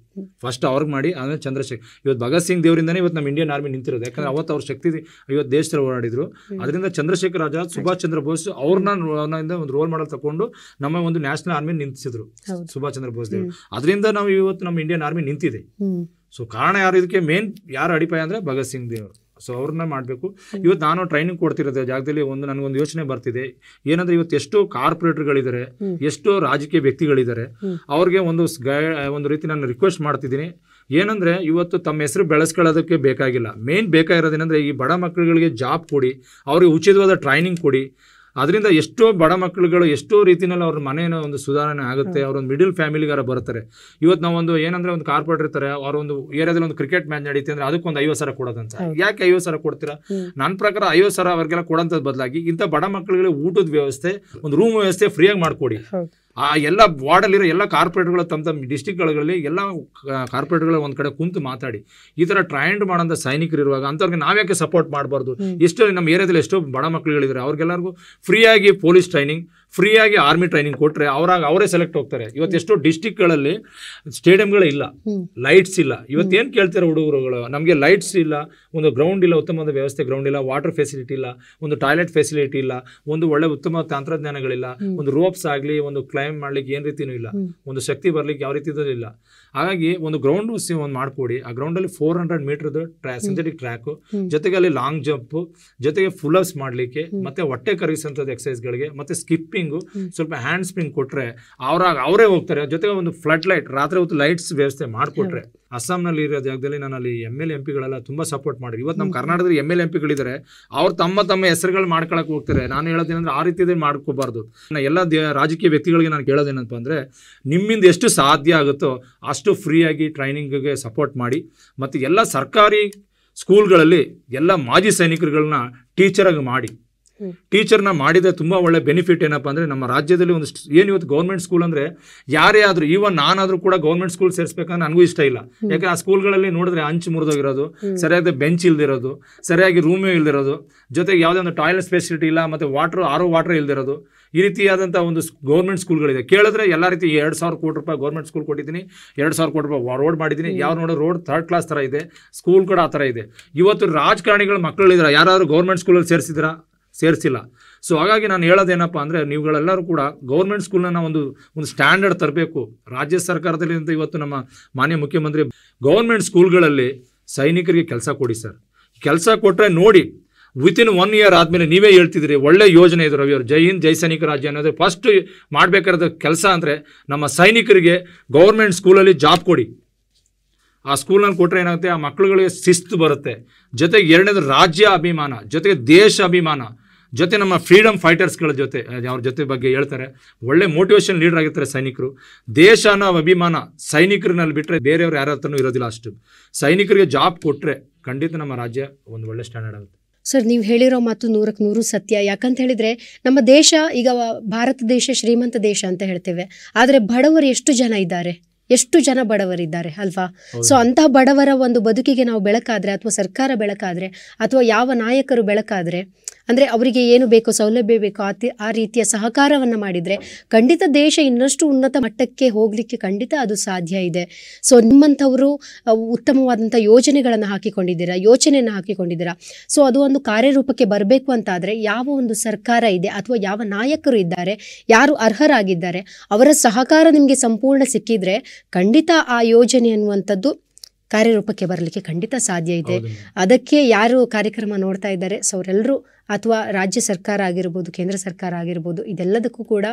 ಫಸ್ಟ್ ಅವ್ರಿಗೆ ಮಾಡಿ ಅಂದ್ರೆ ಚಂದ್ರಶೇಖರ್ ಇವತ್ತು ಭಗತ್ ಸಿಂಗ್ ದೇವರಿಂದನೇ ಇವತ್ತು ನಮ್ಮ ಇಂಡಿಯನ್ ಆರ್ಮಿ ನಿಂತಿರೋದು ಯಾಕಂದ್ರೆ ಅವತ್ತು ಅವ್ರ ಶಕ್ತಿ ಇವತ್ತು ದೇಶದಲ್ಲಿ ಓಡಾಡಿದ್ರು ಅದರಿಂದ ಚಂದ್ರಶೇಖರ್ ರಾಜ ಸುಭಾಷ್ ಚಂದ್ರ ಬೋಸ್ ಅವ್ರನ್ನ ಒಂದು ರೋಲ್ ಮಾಡಲ್ ತಗೊಂಡು ನಮ್ಮ ಒಂದು ನ್ಯಾಷನಲ್ ಆರ್ಮಿ ನಿಂತಿಸಿದ್ರು ಸುಭಾಷ್ ಚಂದ್ರ ಬೋಸ್ ದೇವ್ರು ಅದರಿಂದ ನಾವು ಇವತ್ತು ನಮ್ಮ ಇಂಡಿಯನ್ ಆರ್ಮಿ ನಿಂತಿದೆ ಸೊ ಕಾರಣ ಯಾರು ಇದಕ್ಕೆ ಮೇನ್ ಯಾರು ಅಡಿಪಾಯ ಅಂದ್ರೆ ಭಗತ್ ಸಿಂಗ್ ದೇವರು ಸೊ ಅವ್ರನ್ನ ಮಾಡಬೇಕು ಇವತ್ತು ನಾನು ಟ್ರೈನಿಂಗ್ ಕೊಡ್ತಿರೋದು ಜಾಗದಲ್ಲಿ ಒಂದು ನನಗೊಂದು ಯೋಚನೆ ಬರ್ತಿದೆ ಏನಂದ್ರೆ ಇವತ್ತು ಎಷ್ಟೋ ಕಾರ್ಪೊರೇಟರ್ಗಳಿದ್ದಾರೆ ಎಷ್ಟೋ ರಾಜಕೀಯ ವ್ಯಕ್ತಿಗಳಿದ್ದಾರೆ ಅವ್ರಿಗೆ ಒಂದು ಒಂದು ರೀತಿ ನಾನು ರಿಕ್ವೆಸ್ಟ್ ಮಾಡ್ತಿದ್ದೀನಿ ಏನಂದ್ರೆ ಇವತ್ತು ತಮ್ಮ ಹೆಸರು ಬೆಳೆಸ್ಕೊಳ್ಳೋದಕ್ಕೆ ಬೇಕಾಗಿಲ್ಲ ಮೇನ್ ಬೇಕಾಗಿರೋದೇನಂದ್ರೆ ಈ ಬಡ ಮಕ್ಕಳುಗಳಿಗೆ ಜಾಬ್ ಕೊಡಿ ಅವ್ರಿಗೆ ಉಚಿತವಾದ ಟ್ರೈನಿಂಗ್ ಕೊಡಿ ಅದರಿಂದ ಎಷ್ಟೋ ಬಡ ಮಕ್ಕಳುಗಳು ಎಷ್ಟೋ ರೀತಿಯಲ್ಲಿ ಅವ್ರ ಮನೇನ ಒಂದು ಸುಧಾರಣೆ ಆಗುತ್ತೆ ಅವರೊಂದು ಮಿಡಿಲ್ ಫ್ಯಾಮಿಲಿಗಾರ ಬರ್ತಾರೆ ಇವತ್ತು ನಾವೊಂದು ಏನಂದ್ರೆ ಒಂದು ಕಾರ್ಪೊರೇಟ್ ಇರ್ತಾರೆ ಅವರೊಂದು ಏರಿಯಾದಲ್ಲಿ ಒಂದು ಕ್ರಿಕೆಟ್ ಮ್ಯಾಚ್ ನಡೀತಿ ಅಂದ್ರೆ ಒಂದು ಐವತ್ತು ಸಾವಿರ ಕೊಡೋದಂತ ಯಾಕೆ ಐವತ್ತು ಸಾವಿರ ಕೊಡ್ತೀರಾ ನನ್ನ ಪ್ರಕಾರ ಐವತ್ತು ಸಾವಿರ ಅವ್ರಿಗೆಲ್ಲ ಕೊಡೋಂಥದ್ದು ಬದಲಾಗಿ ಇಂಥ ಬಡ ಮಕ್ಕಳುಗಳಿಗೆ ಊಟದ ವ್ಯವಸ್ಥೆ ಒಂದು ರೂಮ್ ವ್ಯವಸ್ಥೆ ಫ್ರೀಯಾಗಿ ಮಾಡಿಕೊಡಿ ಆ ಎಲ್ಲ ವಾರ್ಡಲ್ಲಿರೋ ಎಲ್ಲ ಕಾರ್ಪೊರೇಟ್ಗಳು ತಮ್ಮ ತಮ್ಮ ಡಿಸ್ಟಿಕ್ಗಳಲ್ಲಿ ಎಲ್ಲ ಕಾರ್ಪೊರೇಟ್ಗಳು ಒಂದು ಕಡೆ ಕುಂತು ಮಾತಾಡಿ ಈ ಥರ ಟ್ರೈಂಡ್ ಮಾಡೋಂಥ ಸೈನಿಕರು ಇರುವಾಗ ಅಂಥವ್ರಿಗೆ ನಾವ್ಯಾಕೆ ಸಪೋರ್ಟ್ ಮಾಡಬಾರ್ದು ಎಷ್ಟೋ ನಮ್ಮ ಏರಿಯಾದಲ್ಲಿ ಎಷ್ಟೋ ಬಡ ಮಕ್ಕಳುಗಳಿದ್ದಾರೆ ಅವ್ರಿಗೆಲ್ಲರಿಗೂ ಫ್ರೀಯಾಗಿ ಪೊಲೀಸ್ ಟ್ರೈನಿಂಗ್ ಫ್ರೀಯಾಗಿ ಆರ್ಮಿ ಟ್ರೈನಿಂಗ್ ಕೊಟ್ಟರೆ ಅವರಾಗ ಅವರೇ ಸೆಲೆಕ್ಟ್ ಹೋಗ್ತಾರೆ ಇವತ್ತು ಡಿಸ್ಟಿಕ್ಗಳಲ್ಲಿ ಸ್ಟೇಡಿಯಂಗಳೇ ಇಲ್ಲ ಲೈಟ್ಸ್ ಇಲ್ಲ ಇವತ್ತೇನು ಕೇಳ್ತಾರೆ ಹುಡುಗರುಗಳು ನಮಗೆ ಲೈಟ್ಸ್ ಇಲ್ಲ ಒಂದು ಗ್ರೌಂಡ್ ಇಲ್ಲ ಉತ್ತಮವಾದ ವ್ಯವಸ್ಥೆ ಗ್ರೌಂಡ್ ಇಲ್ಲ ವಾಟರ್ ಫೆಸಿಲಿಟಿ ಇಲ್ಲ ಒಂದು ಟಾಯ್ಲೆಟ್ ಫೆಸಿಲಿಟಿ ಇಲ್ಲ ಒಂದು ಒಳ್ಳೆ ಉತ್ತಮ ತಂತ್ರಜ್ಞಾನಗಳಿಲ್ಲ ಒಂದು ರೋಪ್ಸ್ ಆಗಲಿ ಒಂದು ಕ್ಲೈಮ್ ಮಾಡ್ಲಿಕ್ಕೆ ಏನು ರೀತಿಯೂ ಇಲ್ಲ ಒಂದು ಶಕ್ತಿ ಬರಲಿಕ್ಕೆ ಯಾವ ರೀತಿಯೂ ಇಲ್ಲ ಹಾಗಾಗಿ ಒಂದು ಗ್ರೌಂಡ್ ಒಂದು ಮಾಡಿಕೊಡಿ ಆ ಗ್ರೌಂಡಲ್ಲಿ ಫೋರ್ ಹಂಡ್ರೆಡ್ ಮೀಟರ್ದು ಟ್ರ್ಯಾ ಸಿಂಥೆಟಿಕ್ ಟ್ರ್ಯಾಕು ಜೊತೆಗೆ ಅಲ್ಲಿ ಲಾಂಗ್ ಜಂಪ್ ಜೊತೆಗೆ ಫುಲ್ ಅಪ್ಸ್ ಮಾಡಲಿಕ್ಕೆ ಮತ್ತೆ ಹೊಟ್ಟೆ ಕರಗಿಸುವಂಥದ್ದು ಎಕ್ಸಸೈಸ್ಗಳಿಗೆ ಮತ್ತೆ ಸ್ಕಿಪ್ಪಿಂಗ್ ಸ್ಪ್ರಿಂಗು ಸ್ವಲ್ಪ ಹ್ಯಾಂಡ್ ಸ್ಪ್ರಿಂಗ್ ಕೊಟ್ಟರೆ ಅವರಾಗ ಅವರೇ ಹೋಗ್ತಾರೆ ಜೊತೆಗೆ ಒಂದು ಫ್ಲಡ್ ಲೈಟ್ ರಾತ್ರಿ ಹೊತ್ತು ಲೈಟ್ಸ್ ವ್ಯವಸ್ಥೆ ಮಾಡಿಕೊಟ್ರೆ ಅಸ್ಸಾಂನಲ್ಲಿ ಇರೋ ಜಾಗದಲ್ಲಿ ನಾನು ಅಲ್ಲಿ ಎಮ್ ಎಲ್ ಎಂ ಪಿಗಳೆಲ್ಲ ತುಂಬ ಸಪೋರ್ಟ್ ಮಾಡಿದ್ರು ಇವತ್ತು ನಮ್ಮ ಕರ್ನಾಟಕದಲ್ಲಿ ಎಮ್ ಎಲ್ ಎಂ ಪಿಗಳಿದ್ದಾರೆ ಅವ್ರು ತಮ್ಮ ತಮ್ಮ ಹೆಸರುಗಳು ಮಾಡ್ಕೊಳಕ್ಕೆ ಹೋಗ್ತಾರೆ ನಾನು ಹೇಳೋದೇನೆಂದ್ರೆ ಆ ರೀತಿಯಲ್ಲಿ ಮಾಡ್ಕೋಬಾರ್ದು ಎಲ್ಲ ರಾಜಕೀಯ ವ್ಯಕ್ತಿಗಳಿಗೆ ನಾನು ಕೇಳೋದೇನಪ್ಪ ನಿಮ್ಮಿಂದ ಎಷ್ಟು ಸಾಧ್ಯ ಆಗುತ್ತೋ ಅಷ್ಟು ಫ್ರೀಯಾಗಿ ಟ್ರೈನಿಂಗ್ಗೆ ಸಪೋರ್ಟ್ ಮಾಡಿ ಮತ್ತು ಎಲ್ಲ ಸರ್ಕಾರಿ ಸ್ಕೂಲ್ಗಳಲ್ಲಿ ಎಲ್ಲ ಮಾಜಿ ಸೈನಿಕರುಗಳನ್ನ ಟೀಚರಾಗಿ ಮಾಡಿ ಟೀಚರ್ನ ಮಾಡಿದ ತುಂಬ ಒಳ್ಳೆ ಬೆನಿಫಿಟ್ ಏನಪ್ಪ ಅಂದರೆ ನಮ್ಮ ರಾಜ್ಯದಲ್ಲಿ ಒಂದು ಏನು ಇವತ್ತು ಗೌರ್ಮೆಂಟ್ ಸ್ಕೂಲ್ ಅಂದರೆ ಯಾರೇ ಆದರೂ ಇವನ್ ನಾನಾದರೂ ಕೂಡ ಗೌರ್ಮೆಂಟ್ ಸ್ಕೂಲ್ ಸೇರಿಸ್ಬೇಕಂದ್ರೆ ನನಗೂ ಇಷ್ಟ ಇಲ್ಲ ಯಾಕೆ ಆ ಸ್ಕೂಲ್ಗಳಲ್ಲಿ ನೋಡಿದ್ರೆ ಅಂಚು ಮುರಿದೋಗಿರೋದು ಸರಿಯಾದ ಬೆಂಚ್ ಇಲ್ದಿರೋದು ಸರಿಯಾಗಿ ರೂಮು ಇಲ್ದಿರೋದು ಜೊತೆಗೆ ಯಾವುದೇ ಒಂದು ಟಾಯ್ಲೆಟ್ ಫೆಸಿಲಿಟಿ ಇಲ್ಲ ಮತ್ತೆ ವಾಟ್ರ್ ಆರೋ ವಾಟರ್ ಇಲ್ದಿರೋದು ಈ ರೀತಿಯಾದಂಥ ಒಂದು ಗೌರ್ಮೆಂಟ್ ಸ್ಕೂಲ್ಗಳಿದೆ ಕೇಳಿದ್ರೆ ಎಲ್ಲ ರೀತಿ ಎರಡು ಸಾವಿರ ಕೋಟಿ ರೂಪಾಯಿ ಗೌರ್ಮೆಂಟ್ ಸ್ಕೂಲ್ ಕೊಟ್ಟಿದ್ದೀನಿ ಎರಡು ಸಾವಿರ ಕೋಟಿ ರೂಪಾಯಿ ರೋಡ್ ಮಾಡಿದ್ದೀನಿ ಯಾವ ನೋಡೋ ರೋಡ್ ಥರ್ಡ್ ಕ್ಲಾಸ್ ಥರ ಇದೆ ಸ್ಕೂಲ್ ಕೂಡ ಆ ಥರ ಇದೆ ಇವತ್ತು ರಾಜಕಾರಣಿಗಳ ಮಕ್ಕಳಿದ್ದಾರೆ ಯಾರಾದರೂ ಗೌರ್ಮೆಂಟ್ ಸ್ಕೂಲಲ್ಲಿ ಸೇರಿಸಿದ್ರಾ ಸೇರಿಸಿಲ್ಲ ಸೊ ಹಾಗಾಗಿ ನಾನು ಹೇಳೋದೇನಪ್ಪ ಅಂದರೆ ನೀವುಗಳೆಲ್ಲರೂ ಕೂಡ ಗೌರ್ಮೆಂಟ್ ಸ್ಕೂಲ್ನ ಒಂದು ಒಂದು ಸ್ಟ್ಯಾಂಡರ್ಡ್ ತರಬೇಕು ರಾಜ್ಯ ಸರ್ಕಾರದಲ್ಲಿ ಅಂತ ಇವತ್ತು ನಮ್ಮ ಮಾನ್ಯ ಮುಖ್ಯಮಂತ್ರಿ ಗೌರ್ಮೆಂಟ್ ಸ್ಕೂಲ್ಗಳಲ್ಲಿ ಸೈನಿಕರಿಗೆ ಕೆಲಸ ಕೊಡಿ ಸರ್ ಕೆಲಸ ಕೊಟ್ಟರೆ ನೋಡಿ ವಿತಿನ್ ಒನ್ ಇಯರ್ ಆದಮೇಲೆ ನೀವೇ ಹೇಳ್ತಿದ್ರಿ ಒಳ್ಳೆ ಯೋಜನೆ ಇದು ರವಿಯವರು ಜೈ ಹಿಂದ್ ಜೈ ಸೈನಿಕ ರಾಜ್ಯ ಅನ್ನೋದು ಫಸ್ಟ್ ಮಾಡಬೇಕಾದ ಕೆಲಸ ಅಂದರೆ ನಮ್ಮ ಸೈನಿಕರಿಗೆ ಗೌರ್ಮೆಂಟ್ ಸ್ಕೂಲಲ್ಲಿ ಜಾಬ್ ಕೊಡಿ ಆ ಸ್ಕೂಲನ್ನು ಕೊಟ್ಟರೆ ಏನಾಗುತ್ತೆ ಆ ಮಕ್ಕಳುಗಳಿಗೆ ಶಿಸ್ತು ಬರುತ್ತೆ ಜೊತೆಗೆ ಎರಡನೇದು ರಾಜ್ಯ ಅಭಿಮಾನ ಜೊತೆಗೆ ದೇಶ ಅಭಿಮಾನ ಜೊತೆ ನಮ್ಮ ಫ್ರೀಡಮ್ ಫೈಟರ್ಸ್ಗಳ ಜೊತೆ ಅವ್ರ ಜೊತೆ ಬಗ್ಗೆ ಹೇಳ್ತಾರೆ ಒಳ್ಳೆ ಮೋಟಿವೇಶನ್ ಲೀಡರ್ ಆಗಿರ್ತಾರೆ ಸೈನಿಕರು ದೇಶ ಅನ್ನೋ ಅಭಿಮಾನ ಸೈನಿಕರನ್ನಲ್ಲಿ ಬಿಟ್ಟರೆ ಬೇರೆಯವ್ರು ಯಾರ ಹತ್ರನೂ ಇರೋದಿಲ್ಲ ಅಷ್ಟು ಸೈನಿಕರಿಗೆ ಜಾಬ್ ಕೊಟ್ಟರೆ ಖಂಡಿತ ನಮ್ಮ ರಾಜ್ಯ ಒಂದು ಒಳ್ಳೆ ಸ್ಟ್ಯಾಂಡರ್ಡ್ ಆಗುತ್ತೆ ಸರ್ ನೀವು ಹೇಳಿರೋ ಮಾತು ನೂರಕ್ಕೆ ನೂರು ಸತ್ಯ ಯಾಕಂತ ಹೇಳಿದ್ರೆ ನಮ್ಮ ದೇಶ ಈಗ ಭಾರತ ದೇಶ ಶ್ರೀಮಂತ ದೇಶ ಅಂತ ಹೇಳ್ತೇವೆ ಆದರೆ ಬಡವರು ಎಷ್ಟು ಜನ ಇದ್ದಾರೆ ಎಷ್ಟು ಜನ ಬಡವರಿದ್ದಾರೆ ಅಲ್ವಾ ಸೊ ಅಂತಹ ಬಡವರ ಒಂದು ಬದುಕಿಗೆ ನಾವು ಬೆಳಕಾದ್ರೆ ಅಥವಾ ಸರ್ಕಾರ ಬೆಳಕಾದ್ರೆ ಅಥವಾ ಯಾವ ನಾಯಕರು ಬೆಳಕಾದ್ರೆ ಅಂದರೆ ಅವರಿಗೆ ಏನು ಬೇಕೋ ಸೌಲಭ್ಯ ಬೇಕೋ ಆ ಆ ರೀತಿಯ ಸಹಕಾರವನ್ನು ಮಾಡಿದರೆ ಖಂಡಿತ ದೇಶ ಇನ್ನಷ್ಟು ಉನ್ನತ ಮಟ್ಟಕ್ಕೆ ಹೋಗಲಿಕ್ಕೆ ಖಂಡಿತ ಅದು ಸಾಧ್ಯ ಇದೆ ಸೊ ನಿಮ್ಮಂಥವರು ಉತ್ತಮವಾದಂಥ ಯೋಜನೆಗಳನ್ನು ಹಾಕಿಕೊಂಡಿದ್ದೀರಾ ಯೋಚನೆಯನ್ನು ಹಾಕಿಕೊಂಡಿದ್ದೀರಾ ಸೊ ಅದು ಒಂದು ಕಾರ್ಯರೂಪಕ್ಕೆ ಬರಬೇಕು ಅಂತಾದರೆ ಯಾವ ಒಂದು ಸರ್ಕಾರ ಇದೆ ಅಥವಾ ಯಾವ ನಾಯಕರು ಇದ್ದಾರೆ ಯಾರು ಅರ್ಹರಾಗಿದ್ದಾರೆ ಅವರ ಸಹಕಾರ ನಿಮಗೆ ಸಂಪೂರ್ಣ ಸಿಕ್ಕಿದರೆ ಖಂಡಿತ ಆ ಯೋಜನೆ ಅನ್ನುವಂಥದ್ದು ಕಾರ್ಯರೂಪಕ್ಕೆ ಬರಲಿಕ್ಕೆ ಖಂಡಿತ ಸಾಧ್ಯ ಇದೆ ಅದಕ್ಕೆ ಯಾರು ಕಾರ್ಯಕ್ರಮ ನೋಡ್ತಾ ಇದ್ದಾರೆ ಸೊ ಅವರೆಲ್ಲರೂ ಅಥವಾ ರಾಜ್ಯ ಸರ್ಕಾರ ಆಗಿರ್ಬೋದು ಕೇಂದ್ರ ಸರ್ಕಾರ ಆಗಿರ್ಬೋದು ಇದೆಲ್ಲದಕ್ಕೂ ಕೂಡ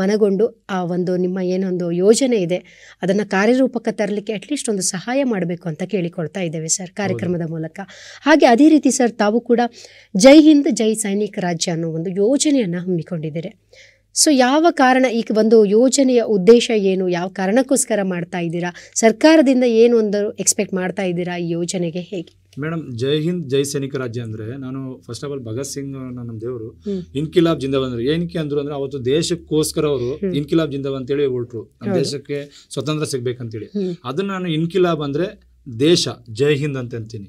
ಮನಗೊಂಡು ಆ ಒಂದು ನಿಮ್ಮ ಏನೊಂದು ಯೋಜನೆ ಇದೆ ಅದನ್ನು ಕಾರ್ಯರೂಪಕ್ಕೆ ತರಲಿಕ್ಕೆ ಅಟ್ಲೀಸ್ಟ್ ಒಂದು ಸಹಾಯ ಮಾಡಬೇಕು ಅಂತ ಕೇಳಿಕೊಳ್ತಾ ಇದ್ದೇವೆ ಸರ್ ಕಾರ್ಯಕ್ರಮದ ಮೂಲಕ ಹಾಗೆ ಅದೇ ರೀತಿ ಸರ್ ತಾವು ಕೂಡ ಜೈ ಹಿಂದ್ ಜೈ ಸೈನಿಕ ರಾಜ್ಯ ಅನ್ನೋ ಒಂದು ಯೋಜನೆಯನ್ನು ಹಮ್ಮಿಕೊಂಡಿದ್ದೀರಿ ಸೊ ಯಾವ ಕಾರಣ ಈ ಒಂದು ಯೋಜನೆಯ ಉದ್ದೇಶ ಏನು ಯಾವ ಕಾರಣಕ್ಕೋಸ್ಕರ ಮಾಡ್ತಾ ಇದ್ದೀರಾ ಸರ್ಕಾರದಿಂದ ಏನು ಒಂದು ಎಕ್ಸ್ಪೆಕ್ಟ್ ಮಾಡ್ತಾ ಇದ್ದೀರಾ ಈ ಯೋಜನೆಗೆ ಹೇಗೆ ಮೇಡಮ್ ಜೈ ಹಿಂದ್ ಜೈ ಸೈನಿಕ ರಾಜ್ಯ ಅಂದ್ರೆ ನಾನು first of all Bhagat Singh ನಮ್ಮ ದೇವರು ಇನ್ಕಿಲಾಬ್ ಜಿಂದಾಬ್ ಅಂದ್ರೆ ಏನಕ್ಕೆ ಅಂದ್ರು ಅಂದ್ರೆ ಅವತ್ತು ದೇಶಕ್ಕೋಸ್ಕರ ಅವರು ಇನ್ಕಿಲಾಬ್ ಜಿಂದಾಬ್ ಹೇಳಿ ಹೊರಟ್ರು ನಮ್ಮ ದೇಶಕ್ಕೆ ಸ್ವತಂತ್ರ ಸಿಗ್ಬೇಕಂತೇಳಿ ಅದನ್ನ ನಾನು ಇನ್ಕಿಲಾಬ್ ಅಂದ್ರೆ ದೇಶ ಜೈ ಹಿಂದ್ ಅಂತ ಅಂತೀನಿ